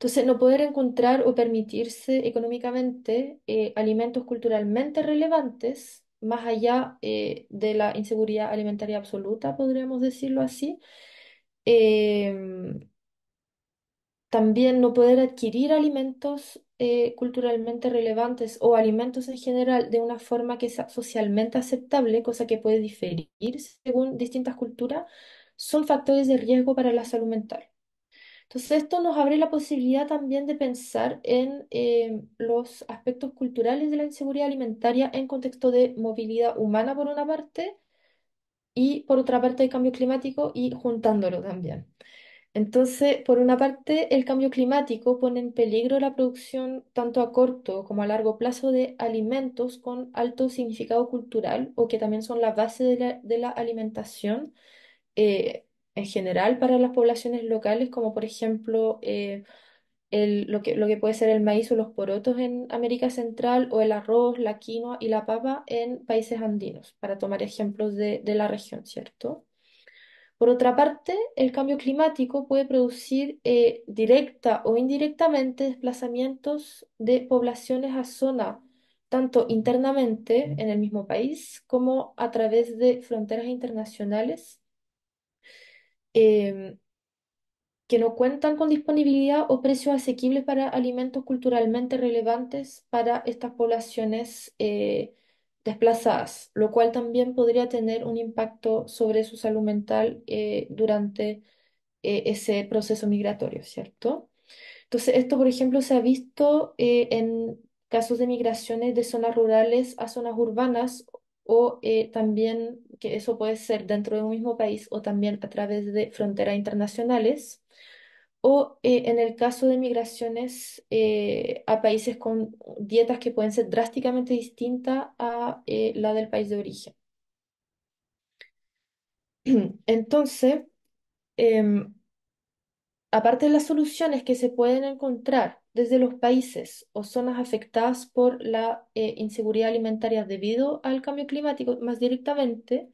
Entonces, no poder encontrar o permitirse económicamente eh, alimentos culturalmente relevantes, más allá eh, de la inseguridad alimentaria absoluta, podríamos decirlo así. Em, también no poder adquirir alimentos eh, culturalmente relevantes o alimentos en general de una forma que sea socialmente aceptable, cosa que puede diferir según distintas culturas, son factores de riesgo para la salud mental. Entonces, esto nos abre la posibilidad también de pensar en eh, los aspectos culturales de la inseguridad alimentaria en contexto de movilidad humana, por una parte, y por otra parte, el cambio climático y juntándolo también. Entonces, por una parte, el cambio climático pone en peligro la producción tanto a corto como a largo plazo de alimentos con alto significado cultural o que también son la base de la, alimentación. Eh, en general para las poblaciones locales, como por ejemplo eh, lo que, lo que puede ser el maíz o los porotos en América Central o el arroz, la quinoa y la papa en países andinos, para tomar ejemplos de, la región, ¿cierto? Por otra parte, el cambio climático puede producir eh, directa o indirectamente desplazamientos de poblaciones a zona, tanto internamente en el mismo país como a través de fronteras internacionales Em, que no cuentan con disponibilidad o precios asequibles para alimentos culturalmente relevantes para estas poblaciones eh, desplazadas, lo cual también podría tener un impacto sobre su salud mental eh, durante eh, ese proceso migratorio, ¿cierto? Entonces, esto, por ejemplo, se ha visto en casos de migraciones de zonas rurales a zonas urbanas o eh, también que eso puede ser dentro de un mismo país o también a través de fronteras internacionales, o eh, en el caso de migraciones eh, a países con dietas que pueden ser drásticamente distintas a la del país de origen. <clears throat> Entonces, em, aparte de las soluciones que se pueden encontrar desde los países o zonas afectadas por la eh, inseguridad alimentaria debido al cambio climático más directamente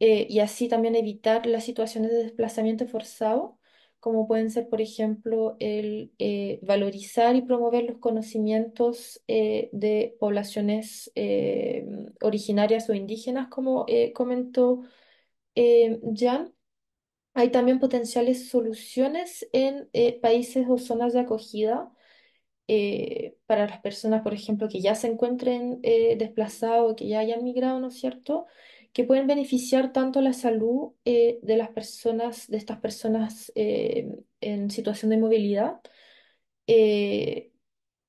eh, y así también evitar las situaciones de desplazamiento forzado, como pueden ser, por ejemplo, el eh, valorizar y promover los conocimientos de poblaciones originarias o indígenas, como comentó Jan hay también potenciales soluciones en eh, países o zonas de acogida eh, para las personas, por ejemplo, que ya se encuentren eh, desplazadas o que ya hayan migrado, ¿no es cierto? Que pueden beneficiar tanto la salud eh, de las personas, de estas personas en situación de movilidad,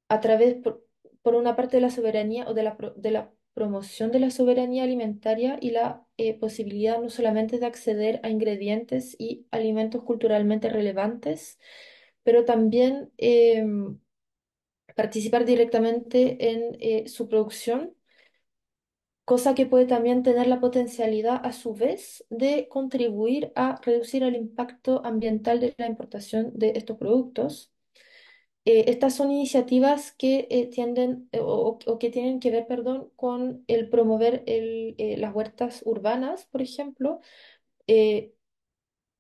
a través, por, una parte, de la soberanía o de la, de la promoción de la soberanía alimentaria y la eh, posibilidad no solamente de acceder a ingredientes y alimentos culturalmente relevantes, pero también em, participar directamente en eh, su producción, cosa que puede también tener la potencialidad a su vez de contribuir a reducir el impacto ambiental de la importación de estos productos eh, estas son iniciativas que eh, tienden eh, que tienen que ver, perdón, con el promover el, las huertas urbanas, por ejemplo, eh,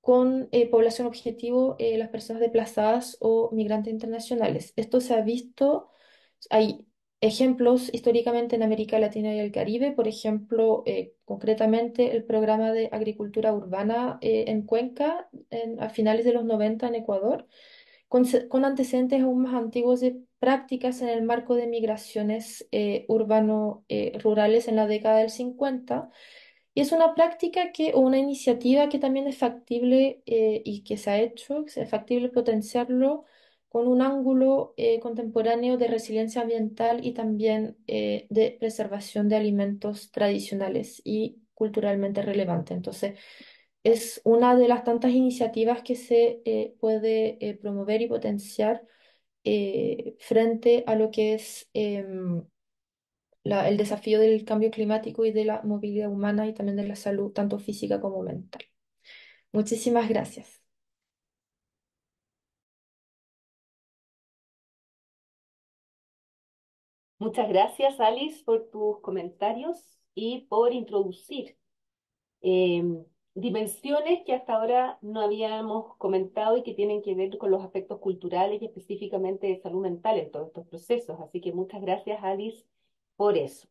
con población objetivo, las personas desplazadas o migrantes internacionales. Esto se ha visto, hay ejemplos históricamente en América Latina y el Caribe, por ejemplo, concretamente el programa de agricultura urbana en Cuenca en- a finales de los 90 en Ecuador con, antecedentes aún más antiguos de prácticas en el marco de migraciones eh, urbano-rurales eh, en la década del 50. Y es una práctica que, o una iniciativa que también es factible eh, y que se ha hecho, es factible potenciarlo con un ángulo eh, contemporáneo de resiliencia ambiental y también eh, de preservación de alimentos tradicionales y culturalmente relevantes. Entonces, es una de las tantas iniciativas que se eh, puede eh, promover y potenciar eh, frente a lo que es em, el desafío del cambio climático y de la movilidad humana y también de la salud, tanto física como mental. Muchísimas gracias. Muchas gracias, Alice, por tus comentarios y por introducir. Em, dimensiones que hasta ahora no habíamos comentado y que tienen que ver con los aspectos culturales y específicamente de salud mental en todos estos procesos. Así que muchas gracias, Alice, por eso.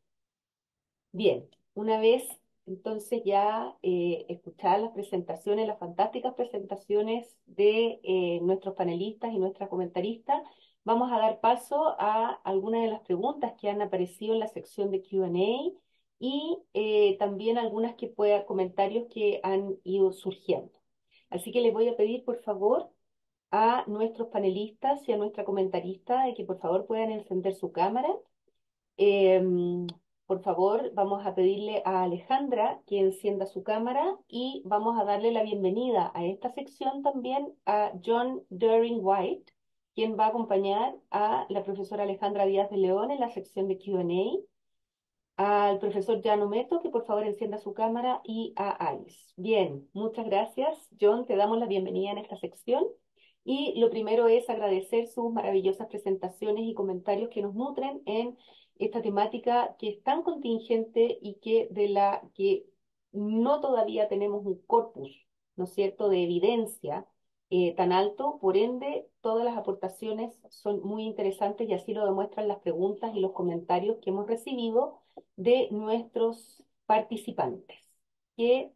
Bien, una vez entonces ya eh, escuchadas las presentaciones, las fantásticas presentaciones de eh, nuestros panelistas y nuestras comentaristas, vamos a dar paso a algunas de las preguntas que han aparecido en la sección de Q&A y eh, también algunas que pueda, comentarios que han ido surgiendo. Así que les voy a pedir, por favor, a nuestros panelistas y a nuestra comentarista que por favor puedan encender su cámara. Em, por favor, vamos a pedirle a Alejandra que encienda su cámara y vamos a darle la bienvenida a esta sección también a John During White, quien va a acompañar a la profesora Alejandra Díaz de León en la sección de Q&A al profesor Janometo que por favor encienda su cámara, y a Alice. Bien, muchas gracias. John, te damos la bienvenida en esta sección. Y lo primero es agradecer sus maravillosas presentaciones y comentarios que nos nutren en esta temática que es tan contingente y que de la que no todavía tenemos un corpus, ¿no es cierto?, de evidencia eh, tan alto. Por ende, todas las aportaciones son muy interesantes y así lo demuestran las preguntas y los comentarios que hemos recibido de nuestros participantes, que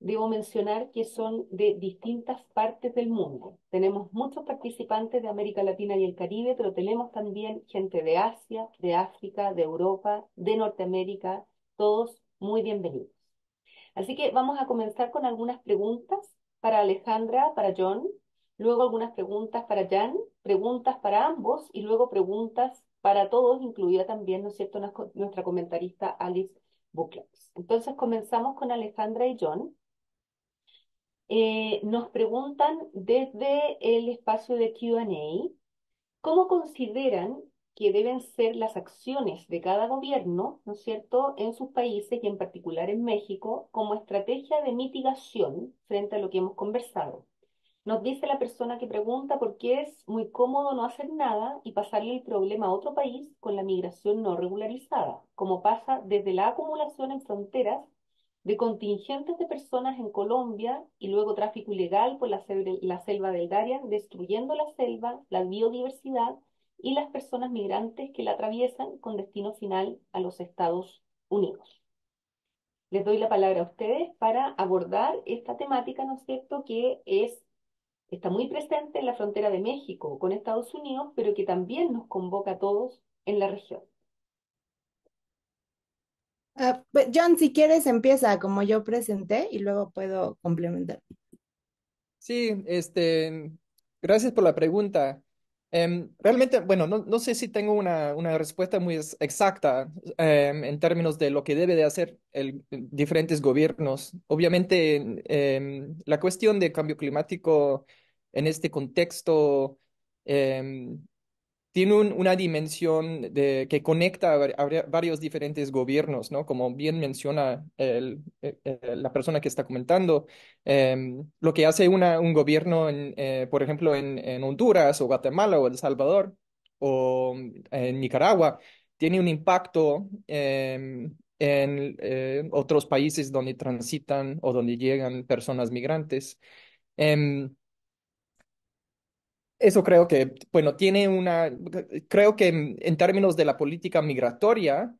debo mencionar que son de distintas partes del mundo. Tenemos muchos participantes de América Latina y el Caribe, pero tenemos también gente de Asia, de África, de Europa, de Norteamérica, todos muy bienvenidos. Así que vamos a comenzar con algunas preguntas para Alejandra, para John, luego algunas preguntas para Jan, preguntas para ambos y luego preguntas para todos, incluida también, ¿no es cierto?, nuestra comentarista Alice Buclax. Entonces comenzamos con Alejandra y John. Eh, nos preguntan desde el espacio de QA cómo consideran que deben ser las acciones de cada gobierno, ¿no es cierto?, en sus países y en particular en México, como estrategia de mitigación frente a lo que hemos conversado. Nos dice la persona que pregunta por qué es muy cómodo no hacer nada y pasarle el problema a otro país con la migración no regularizada, como pasa desde la acumulación en fronteras de contingentes de personas en Colombia y luego tráfico ilegal por la, selva del Darién, destruyendo la selva, la biodiversidad y las personas migrantes que la atraviesan con destino final a los Estados Unidos. Les doy la palabra a ustedes para abordar esta temática, ¿no es cierto?, que es está muy presente en la frontera de México con Estados Unidos, pero que también nos convoca a todos en la región. Ah, pues, John, si quieres, empieza como yo presenté y luego puedo complementar. Sí, este, gracias por la pregunta. Em, realmente, bueno, no, sé si tengo una, una respuesta muy exacta em, en términos de lo que debe de hacer el, diferentes gobiernos. Obviamente, em, la cuestión de cambio climático en este contexto em, tiene una dimensión de, que conecta a, varios diferentes gobiernos, ¿no? Como bien menciona eh, eh, la persona que está comentando, em, lo que hace un gobierno, en, eh, por ejemplo, en, Honduras o Guatemala o El Salvador o mm, en Nicaragua, tiene un impacto em, en otros países donde transitan o donde llegan personas migrantes. Eso creo que, bueno, tiene una, eh, creo que en, términos de la política migratoria,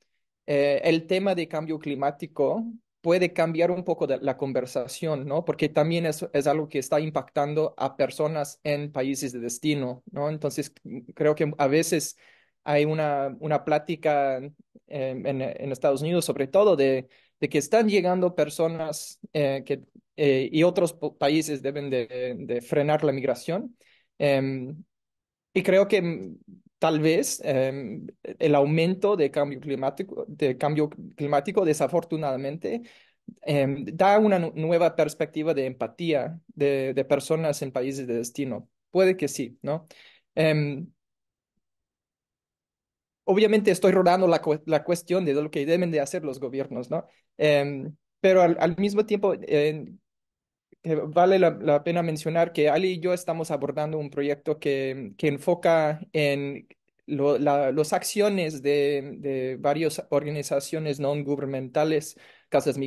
eh, el tema de cambio climático puede cambiar un poco la conversación, ¿no? Porque también es, algo que está impactando a personas en países de destino, ¿no? Entonces, mm, creo que a veces hay una, una plática em, en, Estados Unidos, sobre todo, de, que están llegando personas eh, que, y otros países deben de frenar la migración eh, y creo que mm, tal vez eh, el aumento de cambio climático, de cambio climático desafortunadamente, eh, da una nueva perspectiva de empatía de, de, personas en países de destino. Puede que sí, ¿no? Eh, obviamente estoy rodando la, la, cuestión de lo que deben de hacer los gobiernos, ¿no? pero al, al mismo tiempo, vale la, pena mencionar que Ali y yo estamos abordando un proyecto que, que enfoca en las acciones de, varias organizaciones no gubernamentales, casas,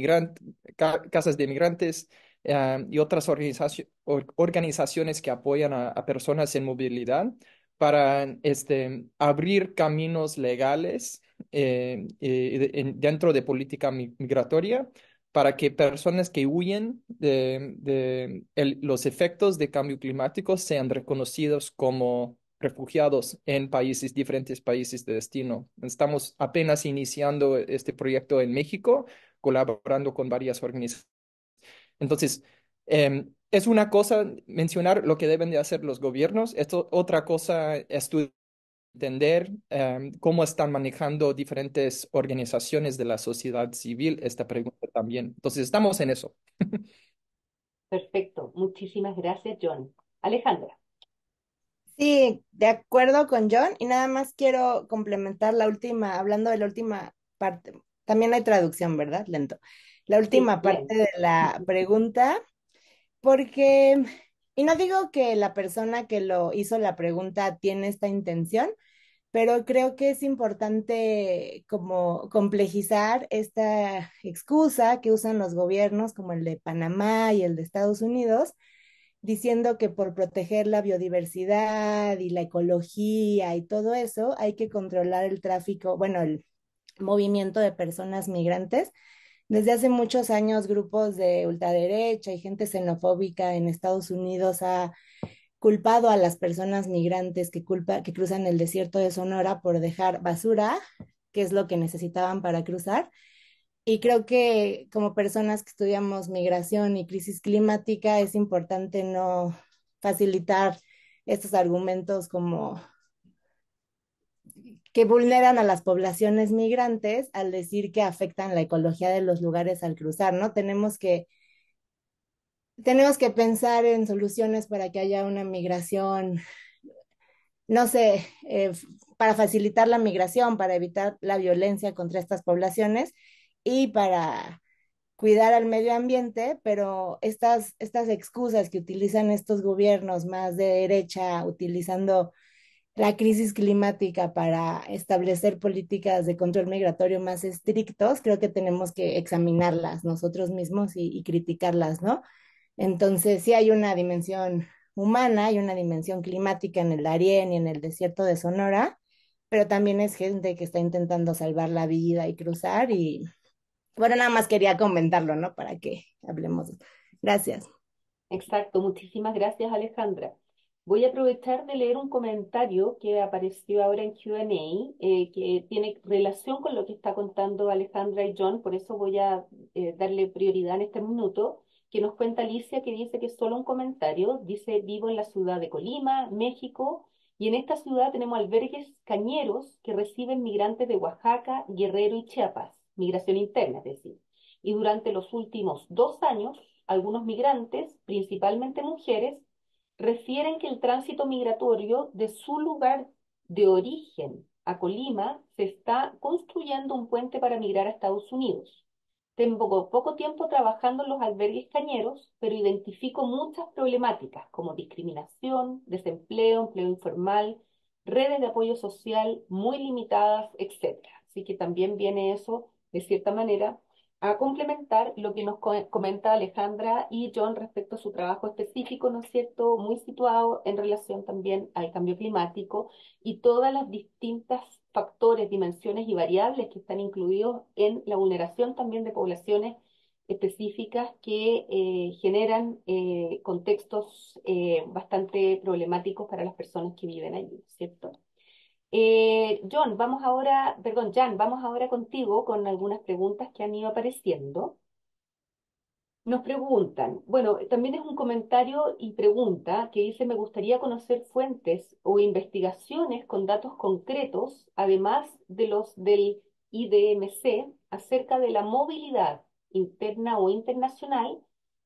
casas de migrantes eh, y otras organizaciones que apoyan a, personas en movilidad para este, abrir caminos legales eh, eh, dentro de política migratoria para que personas que huyen de, los efectos de cambio climático sean reconocidos como refugiados en países, diferentes países de destino. Estamos apenas iniciando este proyecto en México, colaborando con varias organizaciones. Entonces, em, es una cosa mencionar lo que deben de hacer los gobiernos, es otra cosa estudiar entender em, cómo están manejando diferentes organizaciones de la sociedad civil esta pregunta también. Entonces, estamos en eso. Perfecto. Muchísimas gracias, John. Alejandra. Sí, de acuerdo con John. Y nada más quiero complementar la última, hablando de la última parte. También hay traducción, ¿verdad? Lento. La última parte de la pregunta, porque y no digo que la persona que lo hizo la pregunta tiene esta intención, pero creo que es importante como complejizar esta excusa que usan los gobiernos como el de Panamá y el de Estados Unidos, diciendo que por proteger la biodiversidad y la ecología y todo eso, hay que controlar el tráfico, bueno, el movimiento de personas migrantes desde hace muchos años grupos de ultraderecha y gente xenofóbica en Estados Unidos ha culpado a las personas migrantes que, que cruzan el desierto de Sonora por dejar basura, que es lo que necesitaban para cruzar. Y creo que como personas que estudiamos migración y crisis climática es importante no facilitar estos argumentos como que vulneran a las poblaciones migrantes al decir que afectan la ecología de los lugares al cruzar, ¿no? Tenemos que, tenemos que pensar en soluciones para que haya una migración, no sé, eh, para facilitar la migración, para evitar la violencia contra estas poblaciones y para cuidar al medio ambiente, pero estas, estas excusas que utilizan estos gobiernos más de derecha, utilizando la crisis climática para establecer políticas de control migratorio más estrictos, creo que tenemos que examinarlas nosotros mismos y, criticarlas, ¿no? Entonces, sí hay una dimensión humana, y una dimensión climática en el Darién y en el desierto de Sonora, pero también es gente que está intentando salvar la vida y cruzar y, bueno, nada más quería comentarlo, ¿no? Para que hablemos. Gracias. Exacto, muchísimas gracias Alejandra. Voy a aprovechar de leer un comentario que apareció ahora en QA, eh, que tiene relación con lo que está contando Alejandra y John, por eso voy a eh, darle prioridad en este minuto, que nos cuenta Alicia, que dice que es solo un comentario, dice, vivo en la ciudad de Colima, México, y en esta ciudad tenemos albergues cañeros que reciben migrantes de Oaxaca, Guerrero y Chiapas, migración interna, es decir. Y durante los últimos dos años, algunos migrantes, principalmente mujeres, refieren que el tránsito migratorio de su lugar de origen a Colima se está construyendo un puente para migrar a Estados Unidos. Tengo poco tiempo trabajando en los albergues cañeros, pero identifico muchas problemáticas como discriminación, desempleo, empleo informal, redes de apoyo social muy limitadas, etc. Así que también viene eso, de cierta manera, a complementar lo que nos comenta Alejandra y John respecto a su trabajo específico, ¿no es cierto?, muy situado en relación también al cambio climático y todas las distintas factores, dimensiones y variables que están incluidos en la vulneración también de poblaciones específicas que eh, generan eh, contextos eh, bastante problemáticos para las personas que viven allí, ¿cierto? Eh, John, vamos ahora, perdón, Jan, vamos ahora contigo con algunas preguntas que han ido apareciendo. Nos preguntan, bueno, también es un comentario y pregunta que dice, me gustaría conocer fuentes o investigaciones con datos concretos, además de los del IDMC, acerca de la movilidad interna o internacional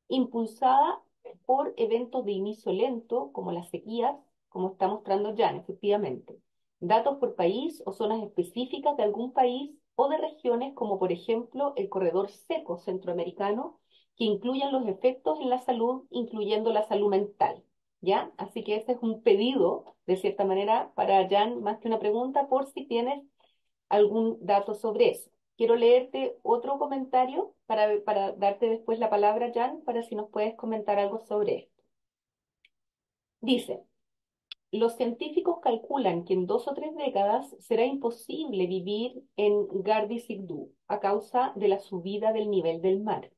impulsada por eventos de inicio lento, como las sequías, como está mostrando Jan, efectivamente datos por país o zonas específicas de algún país o de regiones como por ejemplo el corredor seco centroamericano que incluyan los efectos en la salud, incluyendo la salud mental. ¿Ya? Así que este es un pedido, de cierta manera, para Jan, más que una pregunta, por si tienes algún dato sobre eso. Quiero leerte otro comentario para, para darte después la palabra, Jan, para si nos puedes comentar algo sobre esto. Dice, los científicos calculan que en dos o tres décadas será imposible vivir en Gardi-Sigdu a causa de la subida del nivel del mar.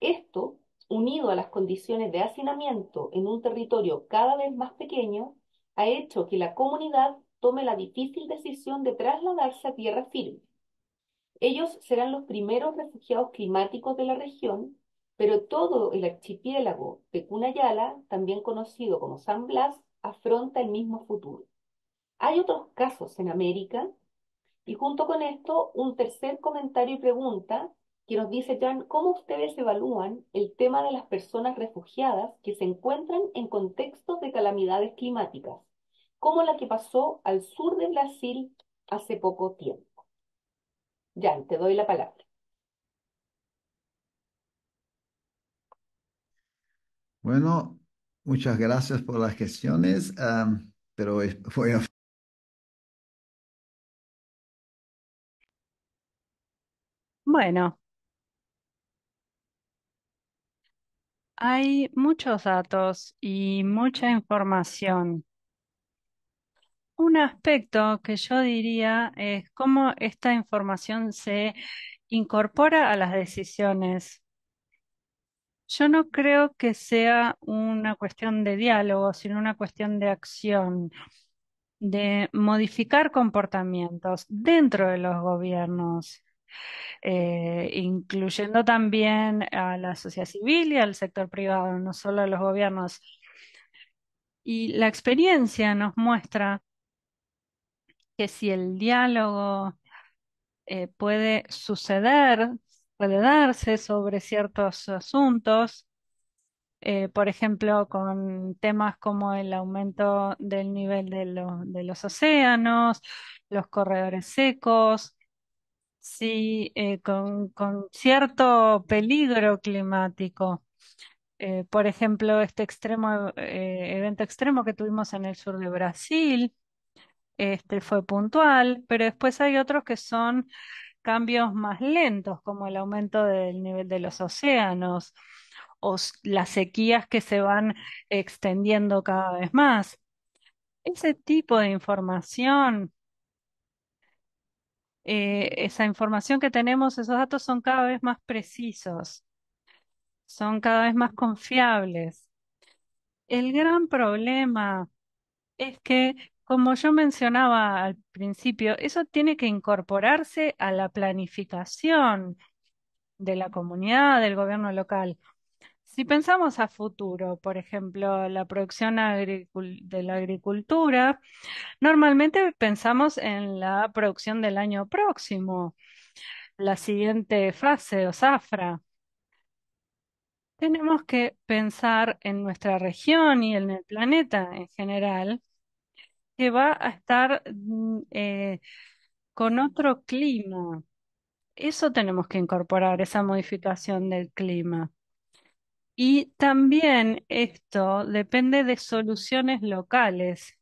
Esto, unido a las condiciones de hacinamiento en un territorio cada vez más pequeño, ha hecho que la comunidad tome la difícil decisión de trasladarse a tierra firme. Ellos serán los primeros refugiados climáticos de la región, pero todo el archipiélago de Cunayala, también conocido como San Blas, afronta el mismo futuro. Hay otros casos en América y junto con esto un tercer comentario y pregunta que nos dice Jan, ¿cómo ustedes evalúan el tema de las personas refugiadas que se encuentran en contextos de calamidades climáticas, como la que pasó al sur de Brasil hace poco tiempo? Jan, te doy la palabra. Bueno, Muchas gracias por las gestiones, pero voy a... Bueno, hay muchos datos y mucha información. Un aspecto que yo diría es cómo esta información se incorpora a las decisiones yo no creo que sea una cuestión de diálogo, sino una cuestión de acción, de modificar comportamientos dentro de los gobiernos, eh, incluyendo también a la sociedad civil y al sector privado, no solo a los gobiernos. Y la experiencia nos muestra que si el diálogo eh, puede suceder, de darse sobre ciertos asuntos, eh, por ejemplo, con temas como el aumento del nivel de, de los océanos, los corredores secos, sí, eh, con, cierto peligro climático. Eh, por ejemplo, este extremo, evento extremo que tuvimos en el sur de Brasil, este fue puntual, pero después hay otros que son cambios más lentos, como el aumento del nivel de los océanos o las sequías que se van extendiendo cada vez más. Ese tipo de información, eh, esa información que tenemos, esos datos son cada vez más precisos, son cada vez más confiables. El gran problema es que como yo mencionaba al principio, eso tiene que incorporarse a la planificación de la comunidad, del gobierno local. Si pensamos a futuro, por ejemplo, la producción de la agricultura, normalmente pensamos en la producción del año próximo, la siguiente fase o zafra. Tenemos que pensar en nuestra región y en el planeta en general va a estar mm, eh, con otro clima. Eso tenemos que incorporar, esa modificación del clima. Y también esto depende de soluciones locales.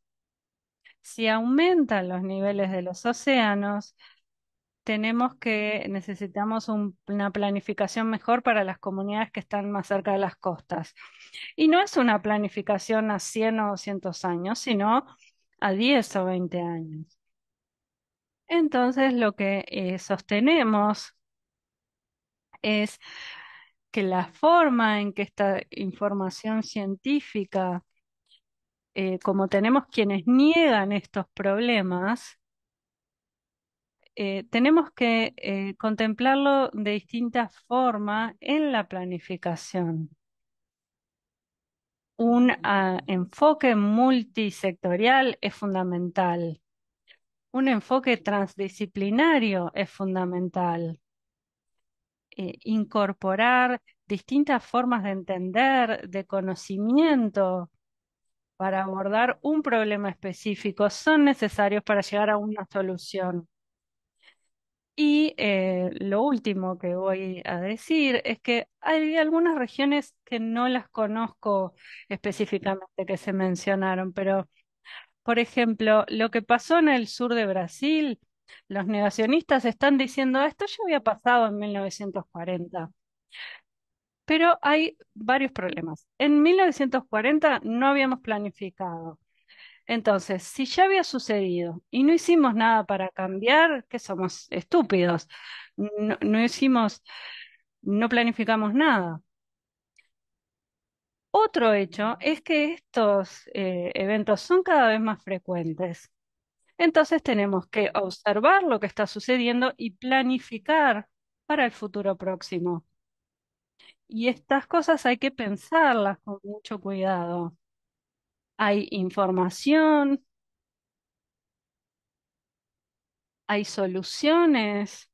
Si aumentan los niveles de los océanos, tenemos que necesitamos una planificación mejor para las comunidades que están más cerca de las costas. Y no es una planificación a 100 o 200 años, sino a 10 o 20 años. Entonces, lo que eh, sostenemos es que la forma en que esta información científica, eh, como tenemos quienes niegan estos problemas, eh, tenemos que contemplarlo de distinta forma en la planificación un ah, enfoque multisectorial es fundamental. Un enfoque transdisciplinario es fundamental. Eh, incorporar distintas formas de entender, de conocimiento, para abordar un problema específico son necesarios para llegar a una solución. Y eh, lo último que voy a decir es que hay algunas regiones que no las conozco específicamente que se mencionaron, pero por ejemplo, lo que pasó en el sur de Brasil, los negacionistas están diciendo, ah, esto ya había pasado en 1940. Pero hay varios problemas. En 1940 no habíamos planificado. Entonces, si ya había sucedido y no hicimos nada para cambiar, que somos estúpidos, no, hicimos, no planificamos nada. Otro hecho es que estos eh, eventos son cada vez más frecuentes. Entonces tenemos que observar lo que está sucediendo y planificar para el futuro próximo. Y estas cosas hay que pensarlas con mucho cuidado hay información, hay soluciones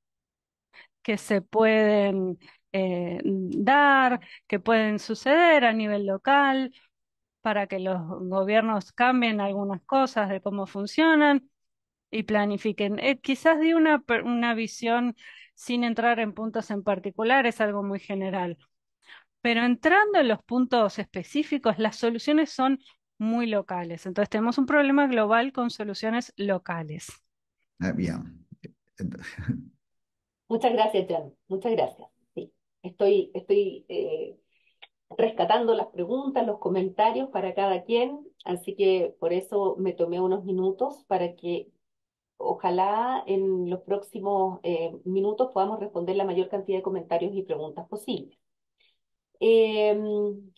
que se pueden eh, dar, que pueden suceder a nivel local para que los gobiernos cambien algunas cosas de cómo funcionan y planifiquen. Eh, quizás de una, una visión sin entrar en puntos en particular, es algo muy general. Pero entrando en los puntos específicos, las soluciones son muy locales. Entonces tenemos un problema global con soluciones locales. Ah, bien. Muchas gracias, Jan. Muchas gracias. Estoy, estoy eh, rescatando las preguntas, los comentarios para cada quien, así que por eso me tomé unos minutos para que ojalá en los próximos eh, minutos podamos responder la mayor cantidad de comentarios y preguntas posibles. Em,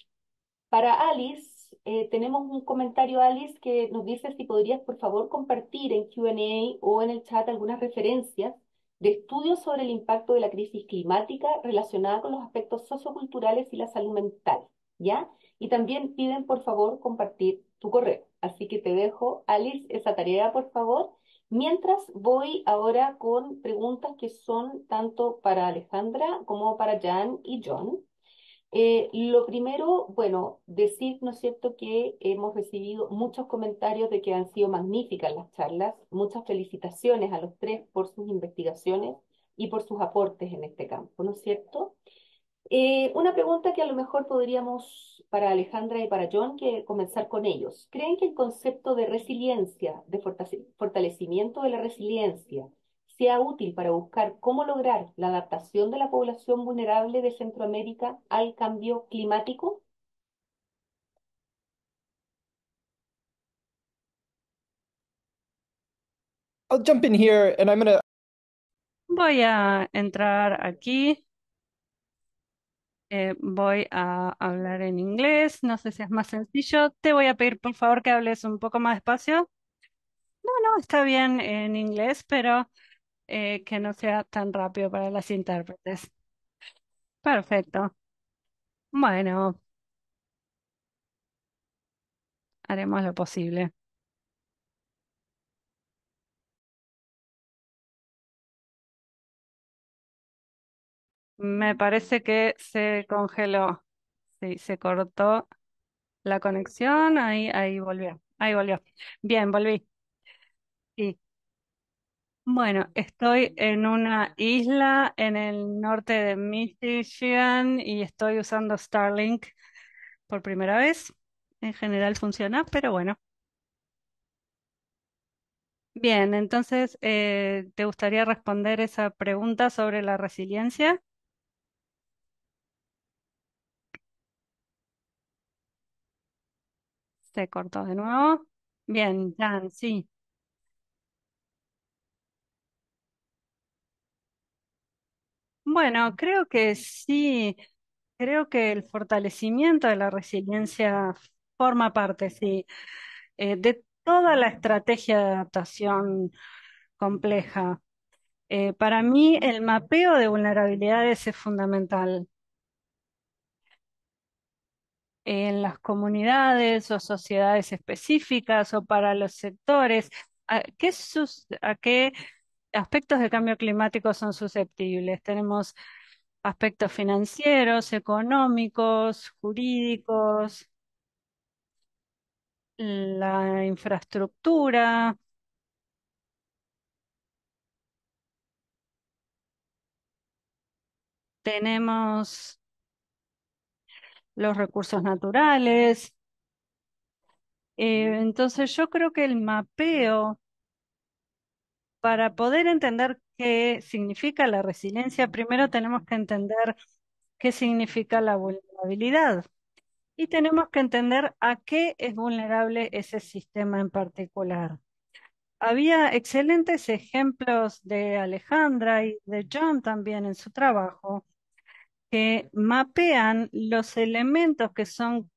para Alice, eh, tenemos un comentario, Alice, que nos dice si podrías, por favor, compartir en QA o en el chat algunas referencias de estudios sobre el impacto de la crisis climática relacionada con los aspectos socioculturales y la salud mental, ¿ya? Y también piden, por favor, compartir tu correo. Así que te dejo, Alice, esa tarea, por favor. Mientras voy ahora con preguntas que son tanto para Alejandra como para Jan y John. Eh, lo primero, bueno, decir, ¿no es cierto?, que hemos recibido muchos comentarios de que han sido magníficas las charlas, muchas felicitaciones a los tres por sus investigaciones y por sus aportes en este campo, ¿no es cierto? Eh, una pregunta que a lo mejor podríamos, para Alejandra y para John, que comenzar con ellos. ¿Creen que el concepto de resiliencia, de fortalecimiento de la resiliencia, sea útil para buscar cómo lograr la adaptación de la población vulnerable de Centroamérica al cambio climático? Voy a entrar aquí. Eh, voy a hablar en inglés. No sé si es más sencillo. Te voy a pedir, por favor, que hables un poco más despacio. No, no, está bien en inglés, pero eh, que no sea tan rápido para las intérpretes. Perfecto. Bueno, haremos lo posible. Me parece que se congeló. Sí, se cortó la conexión. Ahí, ahí volvió. Ahí volvió. Bien, volví. y bueno, estoy en una isla en el norte de Michigan y estoy usando Starlink por primera vez. En general funciona, pero bueno. Bien, entonces, eh, ¿te gustaría responder esa pregunta sobre la resiliencia? Se cortó de nuevo. Bien, Jan, sí. Bueno, creo que sí, creo que el fortalecimiento de la resiliencia forma parte, sí, eh, de toda la estrategia de adaptación compleja. Eh, para mí, el mapeo de vulnerabilidades es fundamental. en las comunidades o sociedades específicas o para los sectores. qué, a qué aspectos de cambio climático son susceptibles. Tenemos aspectos financieros, económicos, jurídicos, la infraestructura. Tenemos los recursos naturales. Eh, entonces yo creo que el mapeo para poder entender qué significa la resiliencia, primero tenemos que entender qué significa la vulnerabilidad y tenemos que entender a qué es vulnerable ese sistema en particular. Había excelentes ejemplos de Alejandra y de John también en su trabajo que mapean los elementos que son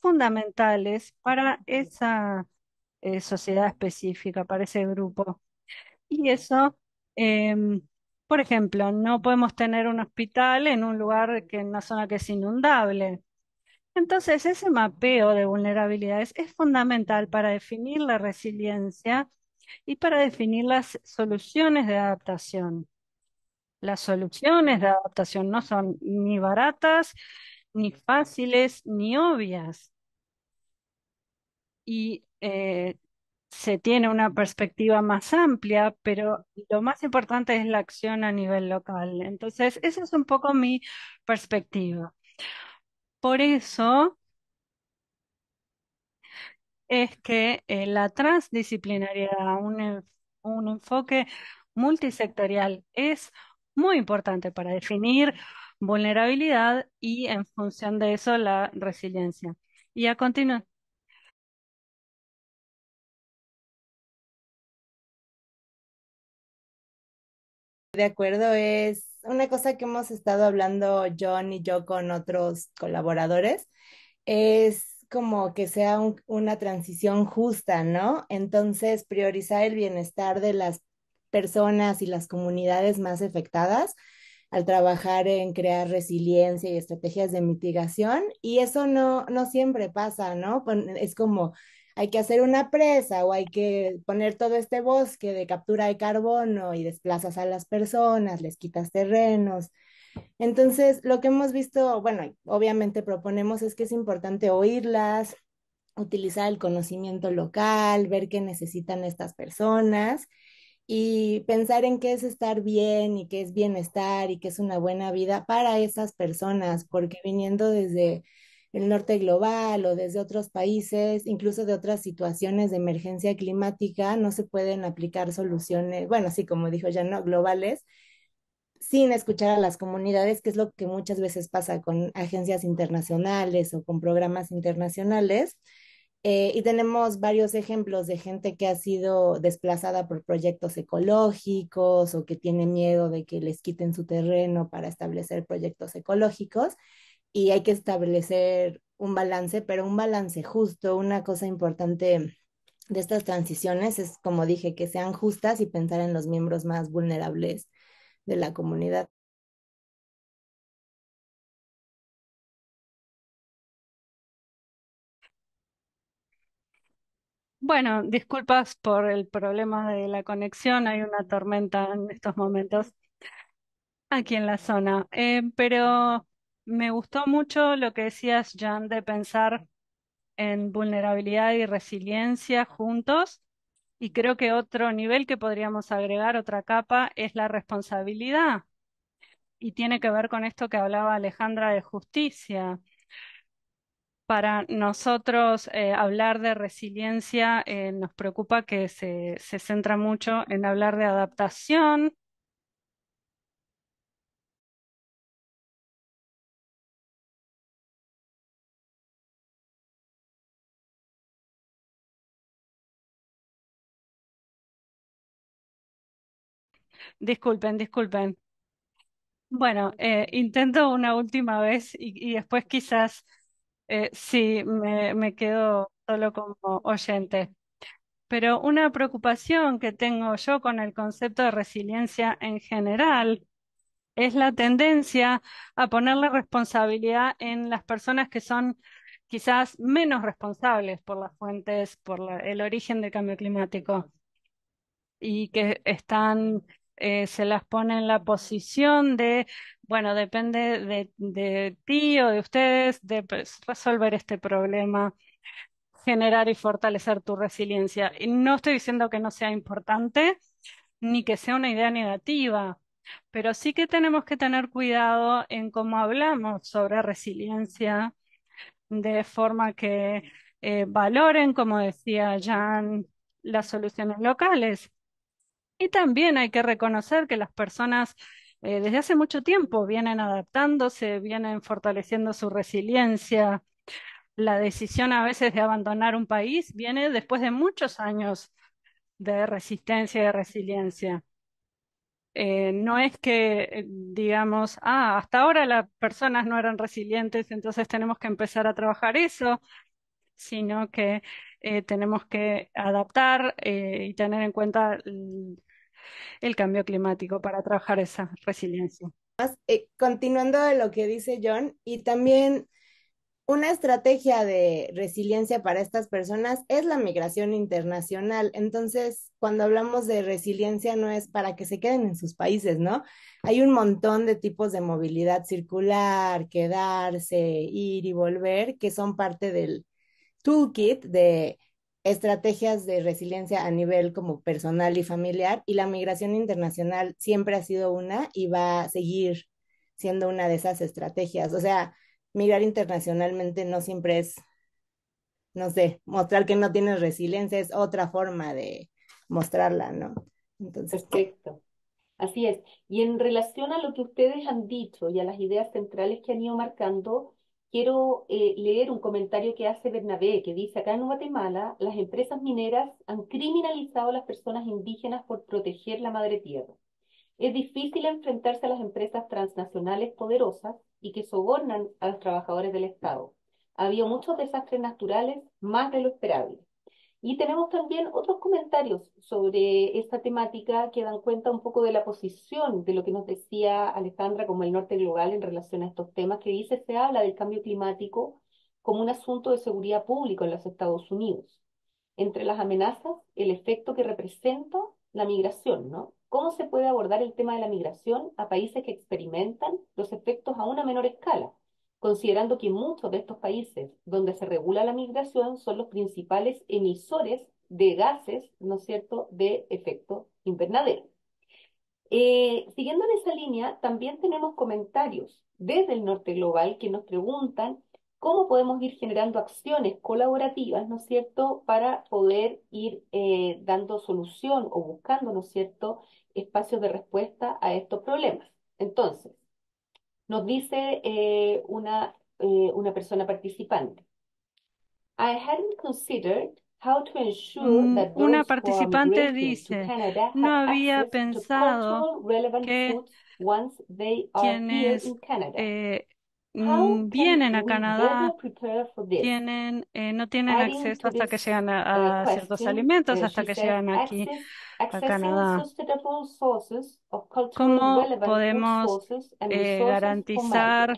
fundamentales para esa eh, sociedad específica, para ese grupo. Y eso, em, por ejemplo, no podemos tener un hospital en un lugar que en una zona que es inundable. Entonces, ese mapeo de vulnerabilidades es fundamental para definir la resiliencia y para definir las soluciones de adaptación. Las soluciones de adaptación no son ni baratas, ni fáciles, ni obvias. Y eh, se tiene una perspectiva más amplia, pero lo más importante es la acción a nivel local. Entonces, esa es un poco mi perspectiva. Por eso es que eh, la transdisciplinariedad, un, un enfoque multisectorial es muy importante para definir vulnerabilidad y en función de eso la resiliencia. Y a continuación, de acuerdo es una cosa que hemos estado hablando John y yo con otros colaboradores, es como que sea una transición justa, ¿no? Entonces, priorizar el bienestar de las personas y las comunidades más afectadas al trabajar en crear resiliencia y estrategias de mitigación. Y eso no, no siempre pasa, ¿no? Es como hay que hacer una presa o hay que poner todo este bosque de captura de carbono y desplazas a las personas, les quitas terrenos. Entonces, lo que hemos visto, bueno, obviamente proponemos es que es importante oírlas, utilizar el conocimiento local, ver qué necesitan estas personas y pensar en qué es estar bien y qué es bienestar y qué es una buena vida para esas personas, porque viniendo desde el norte global o desde otros países, incluso de otras situaciones de emergencia climática, no se pueden aplicar soluciones, bueno, sí, como dijo ya, no globales, sin escuchar a las comunidades, que es lo que muchas veces pasa con agencias internacionales o con programas internacionales. Eh, y tenemos varios ejemplos de gente que ha sido desplazada por proyectos ecológicos o que tiene miedo de que les quiten su terreno para establecer proyectos ecológicos y hay que establecer un balance, pero un balance justo. Una cosa importante de estas transiciones es, como dije, que sean justas y pensar en los miembros más vulnerables de la comunidad. Bueno, disculpas por el problema de la conexión, hay una tormenta en estos momentos aquí en la zona, eh, pero me gustó mucho lo que decías, Jan, de pensar en vulnerabilidad y resiliencia juntos. Y creo que otro nivel que podríamos agregar, otra capa, es la responsabilidad. Y tiene que ver con esto que hablaba Alejandra de justicia. Para nosotros eh, hablar de resiliencia eh, nos preocupa que se centra mucho en hablar de adaptación Disculpen, disculpen. Bueno, eh, intento una última vez y, después quizás eh, sí me, me quedo solo como oyente. Pero una preocupación que tengo yo con el concepto de resiliencia en general es la tendencia a poner la responsabilidad en las personas que son quizás menos responsables por las fuentes, por el origen del cambio climático y que están eh, se las pone en la posición de, bueno, depende de, ti o de ustedes de resolver este problema generar y fortalecer tu resiliencia. Y no estoy diciendo que no sea importante, ni que sea una idea negativa, pero sí que tenemos que tener cuidado en cómo hablamos sobre resiliencia, de forma que eh, valoren, como decía Jan, las soluciones locales. Y también hay que reconocer que las personas eh, desde hace mucho tiempo vienen adaptándose, vienen fortaleciendo su resiliencia. La decisión a veces de abandonar un país viene después de muchos años de resistencia y de resiliencia. Eh, no es que eh, digamos, ah, hasta ahora las personas no eran resilientes, entonces tenemos que empezar a trabajar eso, sino que tenemos que adaptar y tener en cuenta el cambio climático, para trabajar esa resiliencia. Eh, continuando de lo que dice John, y también una estrategia de resiliencia para estas personas es la migración internacional. Entonces, cuando hablamos de resiliencia no es para que se queden en sus países, ¿no? Hay un montón de tipos de movilidad circular, quedarse, ir y volver, que son parte del toolkit de estrategias de resiliencia a nivel como personal y familiar y la migración internacional siempre ha sido una y va a seguir siendo una de esas estrategias. O sea, migrar internacionalmente no siempre es, no sé, mostrar que no tienes resiliencia, es otra forma de mostrarla, ¿no? Entonces, Perfecto. Así es. Y en relación a lo que ustedes han dicho y a las ideas centrales que han ido marcando, quiero eh, leer un comentario que hace Bernabé, que dice, acá en Guatemala las empresas mineras han criminalizado a las personas indígenas por proteger la madre tierra. Es difícil enfrentarse a las empresas transnacionales poderosas y que sobornan a los trabajadores del Estado. Había muchos desastres naturales, más de lo esperable. Y tenemos también otros comentarios sobre esta temática que dan cuenta un poco de la posición de lo que nos decía Alejandra como el norte global en relación a estos temas, que dice se habla del cambio climático como un asunto de seguridad pública en los Estados Unidos. Entre las amenazas, el efecto que representa la migración, ¿no? ¿Cómo se puede abordar el tema de la migración a países que experimentan los efectos a una menor escala? considerando que muchos de estos países donde se regula la migración son los principales emisores de gases, ¿no es cierto?, de efecto invernadero. Eh, siguiendo en esa línea, también tenemos comentarios desde el norte global que nos preguntan cómo podemos ir generando acciones colaborativas, ¿no es cierto?, para poder ir eh, dando solución o buscando, ¿no es cierto?, espacios de respuesta a estos problemas. Entonces, nos dice eh, una, eh, una persona participante. considered How to ensure mm, that Una participante dice, no había pensado que quienes eh, mm, vienen a Canadá tienen, eh, no tienen acceso hasta que llegan a, eh, a ciertos alimentos, eh, hasta que llegan aquí. Canadá. ¿Cómo podemos eh, garantizar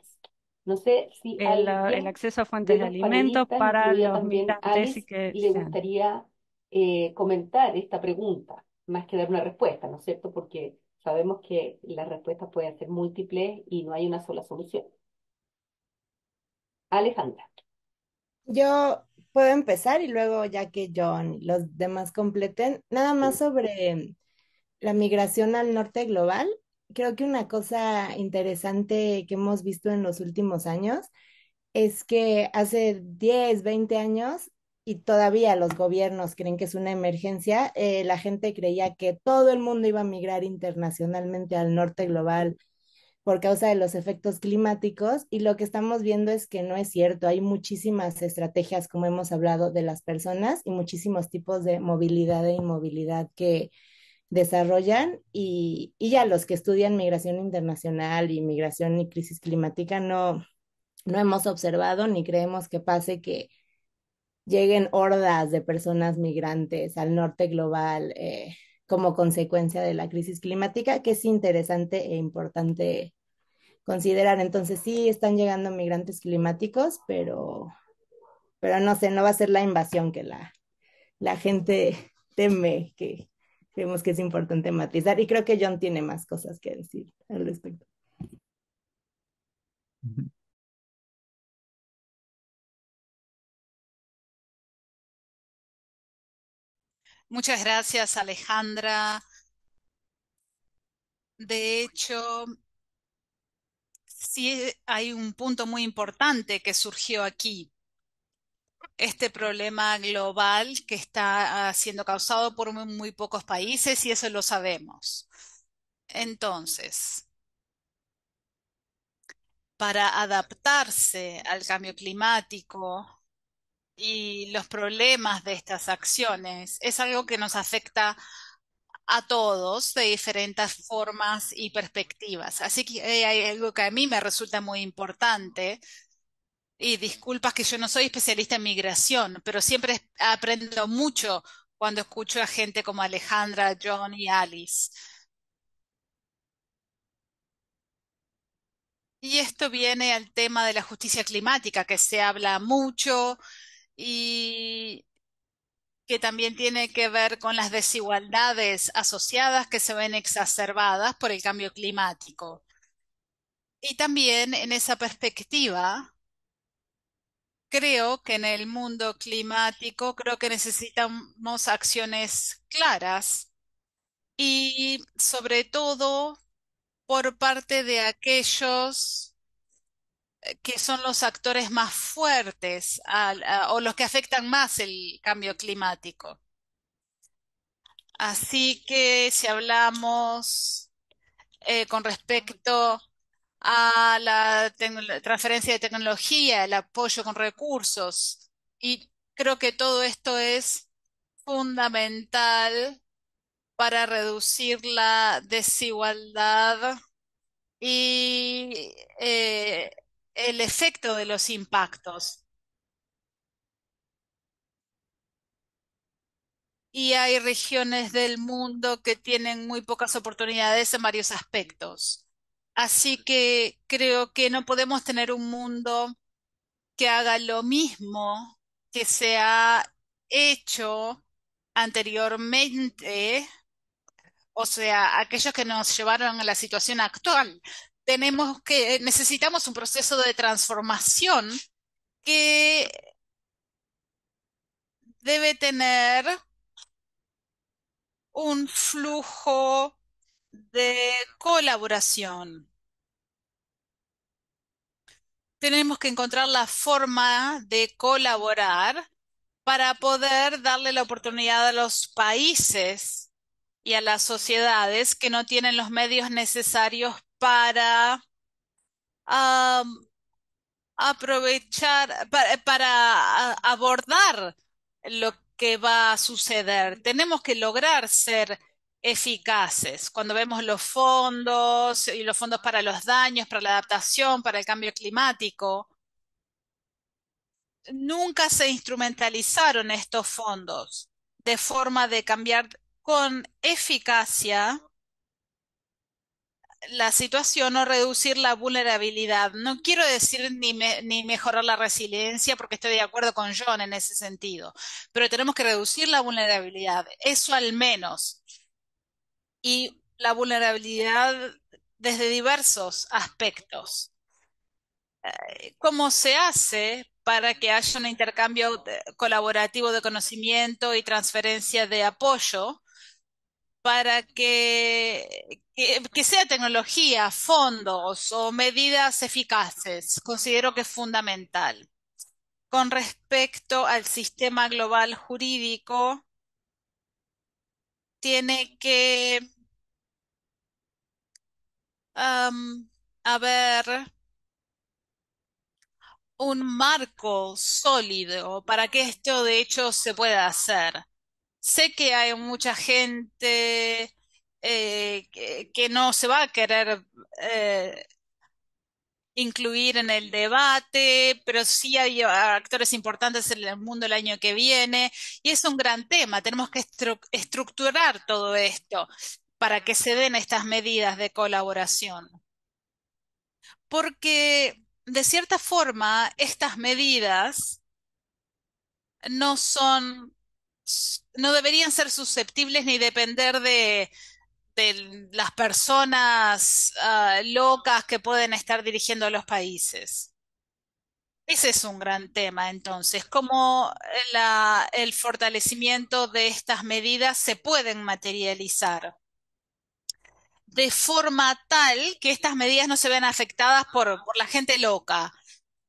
no sé el, acceso a fuentes de, alimentos para los migrantes y le gustaría eh, comentar esta pregunta más que dar una respuesta, ¿no es cierto? Porque sabemos que las respuestas pueden ser múltiples y no hay una sola solución. Alejandra. Yo puedo empezar y luego ya que John y los demás completen, nada más sobre la migración al norte global. Creo que una cosa interesante que hemos visto en los últimos años es que hace 10, 20 años, y todavía los gobiernos creen que es una emergencia, eh, la gente creía que todo el mundo iba a migrar internacionalmente al norte global, por causa de los efectos climáticos y lo que estamos viendo es que no es cierto. Hay muchísimas estrategias, como hemos hablado, de las personas y muchísimos tipos de movilidad e inmovilidad que desarrollan y, y ya los que estudian migración internacional y migración y crisis climática no, no hemos observado ni creemos que pase que lleguen hordas de personas migrantes al norte global. Eh, como consecuencia de la crisis climática, que es interesante e importante considerar. Entonces sí, están llegando migrantes climáticos, pero, pero no sé, no va a ser la invasión que la, la gente <laughs> teme, que vemos que es importante matizar. Y creo que John tiene más cosas que decir al respecto. Muchas gracias, Alejandra. De hecho, sí hay un punto muy importante que surgió aquí. Este problema global que está ah, siendo causado por muy, pocos países y eso lo sabemos. Entonces, para adaptarse al cambio climático, y los problemas de estas acciones. Es algo que nos afecta a todos de diferentes formas y perspectivas. Así que eh, hay algo que a mí me resulta muy importante. Y disculpas que yo no soy especialista en migración, pero siempre aprendo mucho cuando escucho a gente como Alejandra, John y Alice. Y esto viene al tema de la justicia climática, que se habla mucho, y que también tiene que ver con las desigualdades asociadas que se ven exacerbadas por el cambio climático. Y también en esa perspectiva, creo que en el mundo climático, creo que necesitamos acciones claras y sobre todo por parte de aquellos eh, que son los actores más fuertes o los que afectan más el cambio climático. Así que si hablamos eh, con respecto a la transferencia de tecnología, el apoyo con recursos, y creo que todo esto es fundamental para reducir la desigualdad y eh, el efecto de los impactos. Y hay regiones del mundo que tienen muy pocas oportunidades en varios aspectos. Así que creo que no podemos tener un mundo que haga lo mismo que se ha hecho anteriormente, o sea, aquellos que nos llevaron a la situación actual, que, necesitamos un proceso de transformación que debe tener un flujo de colaboración. Tenemos que encontrar la forma de colaborar para poder darle la oportunidad a los países y a las sociedades que no tienen los medios necesarios para aprovechar, para abordar lo que va a suceder. Tenemos que lograr ser eficaces. Cuando vemos los fondos y los fondos para los daños, para la adaptación, para el cambio climático, nunca se instrumentalizaron estos fondos de forma de cambiar con eficacia la situación o reducir la vulnerabilidad. No quiero decir ni, ni, mejorar la resiliencia, porque estoy de acuerdo con John en ese sentido, pero tenemos que reducir la vulnerabilidad, eso al menos. Y la vulnerabilidad desde diversos aspectos. Eh, ¿Cómo se hace para que haya un intercambio eh, colaborativo de conocimiento y transferencia de apoyo? para que, sea tecnología, fondos o medidas eficaces, considero que es fundamental. Con respecto al sistema global jurídico, tiene que haber un marco sólido para que esto de hecho se pueda hacer Sé que hay mucha gente eh, que, no se va a querer eh, incluir en el debate, pero sí hay ah, actores importantes en el mundo el año que viene y es un gran tema. Tenemos que estructurar todo esto para que se den estas medidas de colaboración. Porque, de cierta forma, estas medidas no son no deberían ser susceptibles ni depender de, las personas ah, locas que pueden estar dirigiendo a los países. Ese es un gran tema, entonces, cómo el fortalecimiento de estas medidas se pueden materializar de forma tal que estas medidas no se vean afectadas por la gente loca.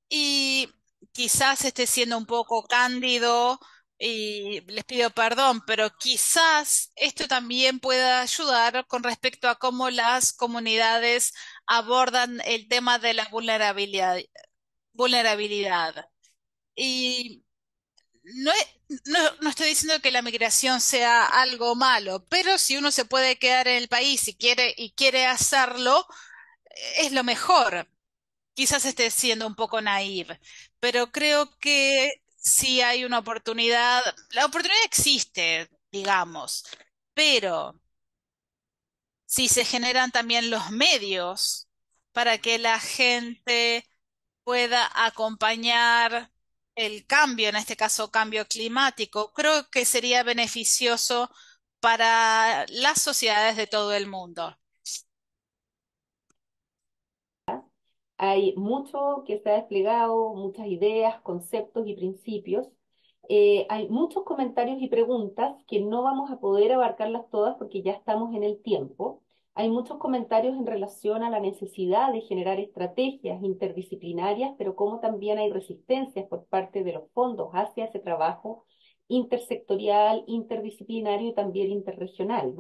Y quizás esté siendo un poco cándido y les pido perdón, pero quizás esto también pueda ayudar con respecto a cómo las comunidades abordan el tema de la vulnerabilidad. Y no, no, no, estoy diciendo que la migración sea algo malo, pero si uno se puede quedar en el país y quiere, y quiere hacerlo, es lo mejor. Quizás esté siendo un poco naive, pero creo que si hay una oportunidad, la oportunidad existe, digamos, pero si se generan también los medios para que la gente pueda acompañar el cambio, en este caso cambio climático, creo que sería beneficioso para las sociedades de todo el mundo. Hay mucho que se ha desplegado, muchas ideas, conceptos y principios. Eh, hay muchos comentarios y preguntas que no vamos a poder abarcarlas todas porque ya estamos en el tiempo. Hay muchos comentarios en relación a la necesidad de generar estrategias interdisciplinarias, pero como también hay resistencias por parte de los fondos hacia ese trabajo intersectorial, interdisciplinario y también interregional.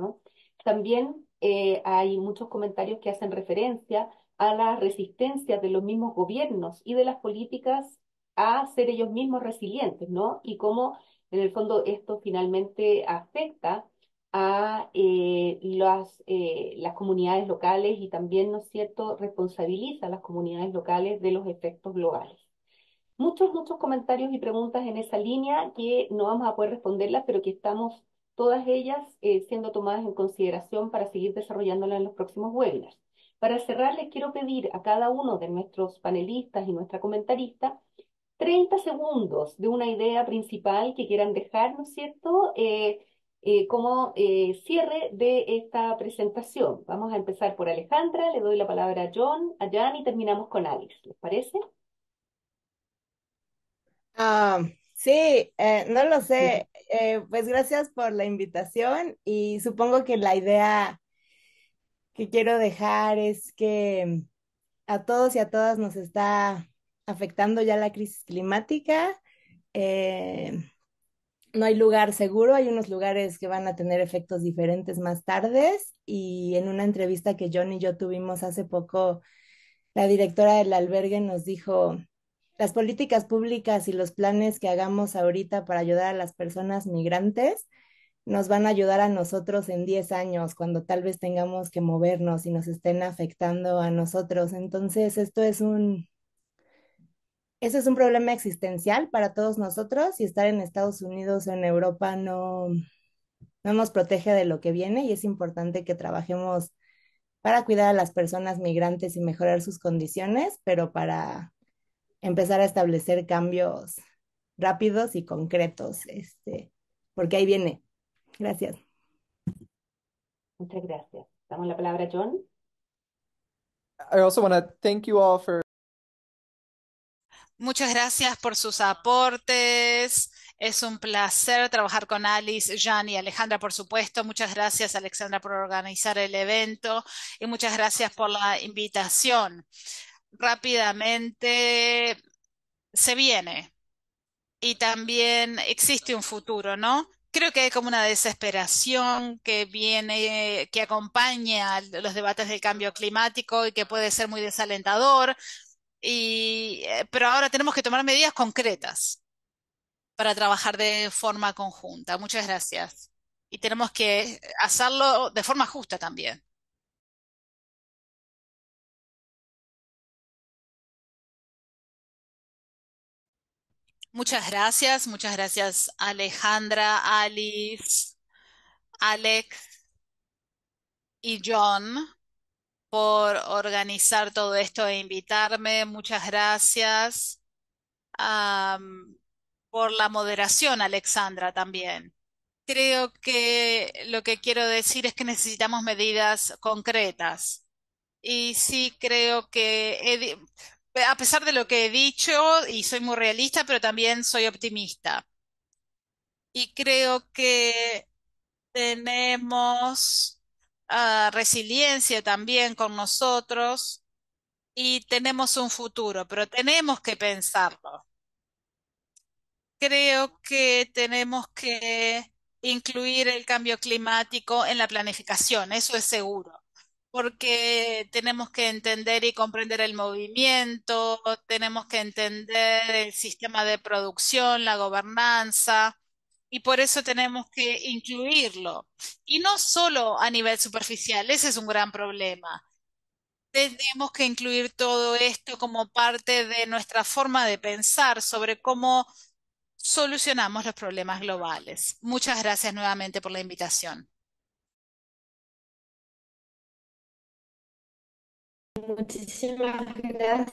También eh, hay muchos comentarios que hacen referencia a la resistencia de los mismos gobiernos y de las políticas a ser ellos mismos resilientes, ¿no? Y cómo en el fondo esto finalmente afecta a eh, las, eh, las comunidades locales y también, ¿no es cierto?, responsabiliza a las comunidades locales de los efectos globales. Muchos, muchos comentarios y preguntas en esa línea que no vamos a poder responderlas, pero que estamos todas ellas eh, siendo tomadas en consideración para seguir desarrollándolas en los próximos webinars. Para cerrar, les quiero pedir a cada uno de nuestros panelistas y nuestra comentarista 30 segundos de una idea principal que quieran dejar, ¿no es cierto? Eh, eh, como eh, cierre de esta presentación. Vamos a empezar por Alejandra, le doy la palabra a John, a Jan y terminamos con Alex. ¿Les parece? Ah, sí, no lo sé. pues gracias por la invitación y supongo que la idea que quiero dejar es que a todos y a todas nos está afectando ya la crisis climática. Eh, no hay lugar seguro, hay unos lugares que van a tener efectos diferentes más tarde. y en una entrevista que John y yo tuvimos hace poco, la directora del albergue nos dijo, las políticas públicas y los planes que hagamos ahorita para ayudar a las personas migrantes nos van a ayudar a nosotros en 10 años, cuando tal vez tengamos que movernos y nos estén afectando a nosotros. Entonces, esto es un, eso es un problema existencial para todos nosotros y estar en Estados Unidos o en Europa no, no nos protege de lo que viene y es importante que trabajemos para cuidar a las personas migrantes y mejorar sus condiciones, pero para empezar a establecer cambios rápidos y concretos, este, porque ahí viene, Gracias. Muchas gracias. Damos la palabra a John. Muchas gracias por sus aportes. Es un placer trabajar con Alice, Jan y Alejandra, por supuesto. Muchas gracias, Alexandra, por organizar el evento y muchas gracias por la invitación. Rápidamente se viene y también existe un futuro, ¿no? Creo que hay como una desesperación que viene, que acompaña a los debates del cambio climático y que puede ser muy desalentador. Y, eh, pero ahora tenemos que tomar medidas concretas para trabajar de forma conjunta. Muchas gracias. Y tenemos que hacerlo de forma justa también. Muchas gracias, muchas gracias Alejandra, Alice, Alex y John por organizar todo esto e invitarme. Muchas gracias por la moderación, Alexandra, también. Creo que lo que quiero decir es que necesitamos medidas concretas. Y sí creo que eh, a pesar de lo que he dicho, y soy muy realista, pero también soy optimista. Y creo que tenemos ah, resiliencia también con nosotros y tenemos un futuro, pero tenemos que pensarlo. Creo que tenemos que incluir el cambio climático en la planificación, eso es seguro porque tenemos que entender y comprender el movimiento, tenemos que entender el sistema de producción, la gobernanza, y por eso tenemos que incluirlo. Y no solo a nivel superficial, ese es un gran problema. Tenemos que incluir todo esto como parte de nuestra forma de pensar sobre cómo solucionamos los problemas globales. Muchas gracias nuevamente por la invitación. Muchísimas gracias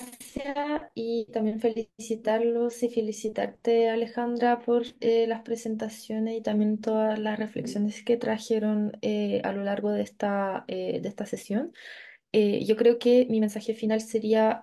y también felicitarlos y felicitarte Alejandra por eh, las presentaciones y también todas las reflexiones que trajeron eh, a lo largo de esta, eh, de esta sesión. yo creo que mi mensaje final sería,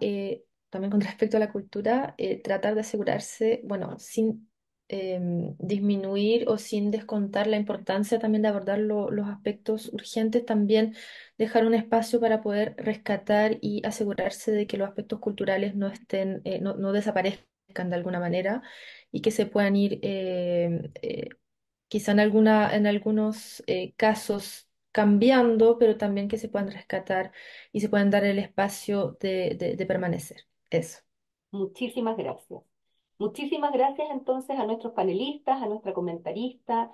también con <laughs> respecto a la cultura, tratar de asegurarse, bueno, sin Em, disminuir o sin descontar la importancia también de abordar los aspectos urgentes, también dejar un espacio para poder rescatar y asegurarse de que los aspectos culturales no estén, eh, no desaparezcan de alguna manera y que se puedan ir em, eh, quizá en alguna, en algunos eh, casos cambiando, pero también que se puedan rescatar y se puedan dar el espacio de permanecer. Eso. Muchísimas gracias. Muchísimas gracias entonces a nuestros panelistas, a nuestra comentarista,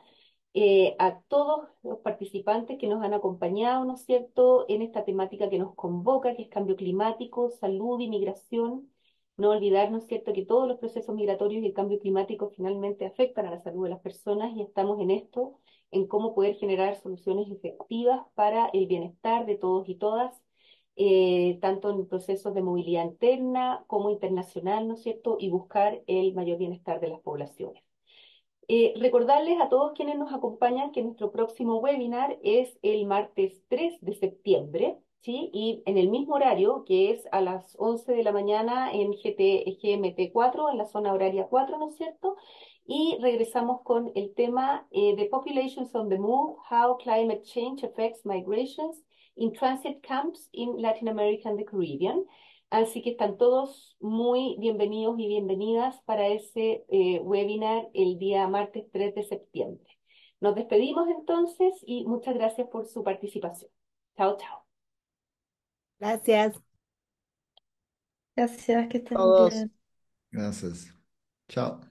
eh, a todos los participantes que nos han acompañado, ¿no es cierto?, en esta temática que nos convoca, que es cambio climático, salud, y migración. No olvidar, ¿no es cierto?, que todos los procesos migratorios y el cambio climático finalmente afectan a la salud de las personas y estamos en esto, en cómo poder generar soluciones efectivas para el bienestar de todos y todas eh, tanto en procesos de movilidad interna como internacional, ¿no es cierto?, y buscar el mayor bienestar de las poblaciones. Eh, recordarles a todos quienes nos acompañan que nuestro próximo webinar es el martes 3 de septiembre, ¿sí? Y en el mismo horario, que es a las 11 de la mañana en GMT4, e en la zona horaria 4, ¿no es cierto? Y regresamos con el tema de eh, Populations on the Move, How Climate Change Affects Migrations in transit camps in Latin America and the Caribbean. Así que están todos muy bienvenidos y bienvenidas para ese eh, webinar el día martes 3 de septiembre. Nos despedimos entonces y muchas gracias por su participación. Chao, chao. Gracias. Gracias, que estén Gracias. Chao.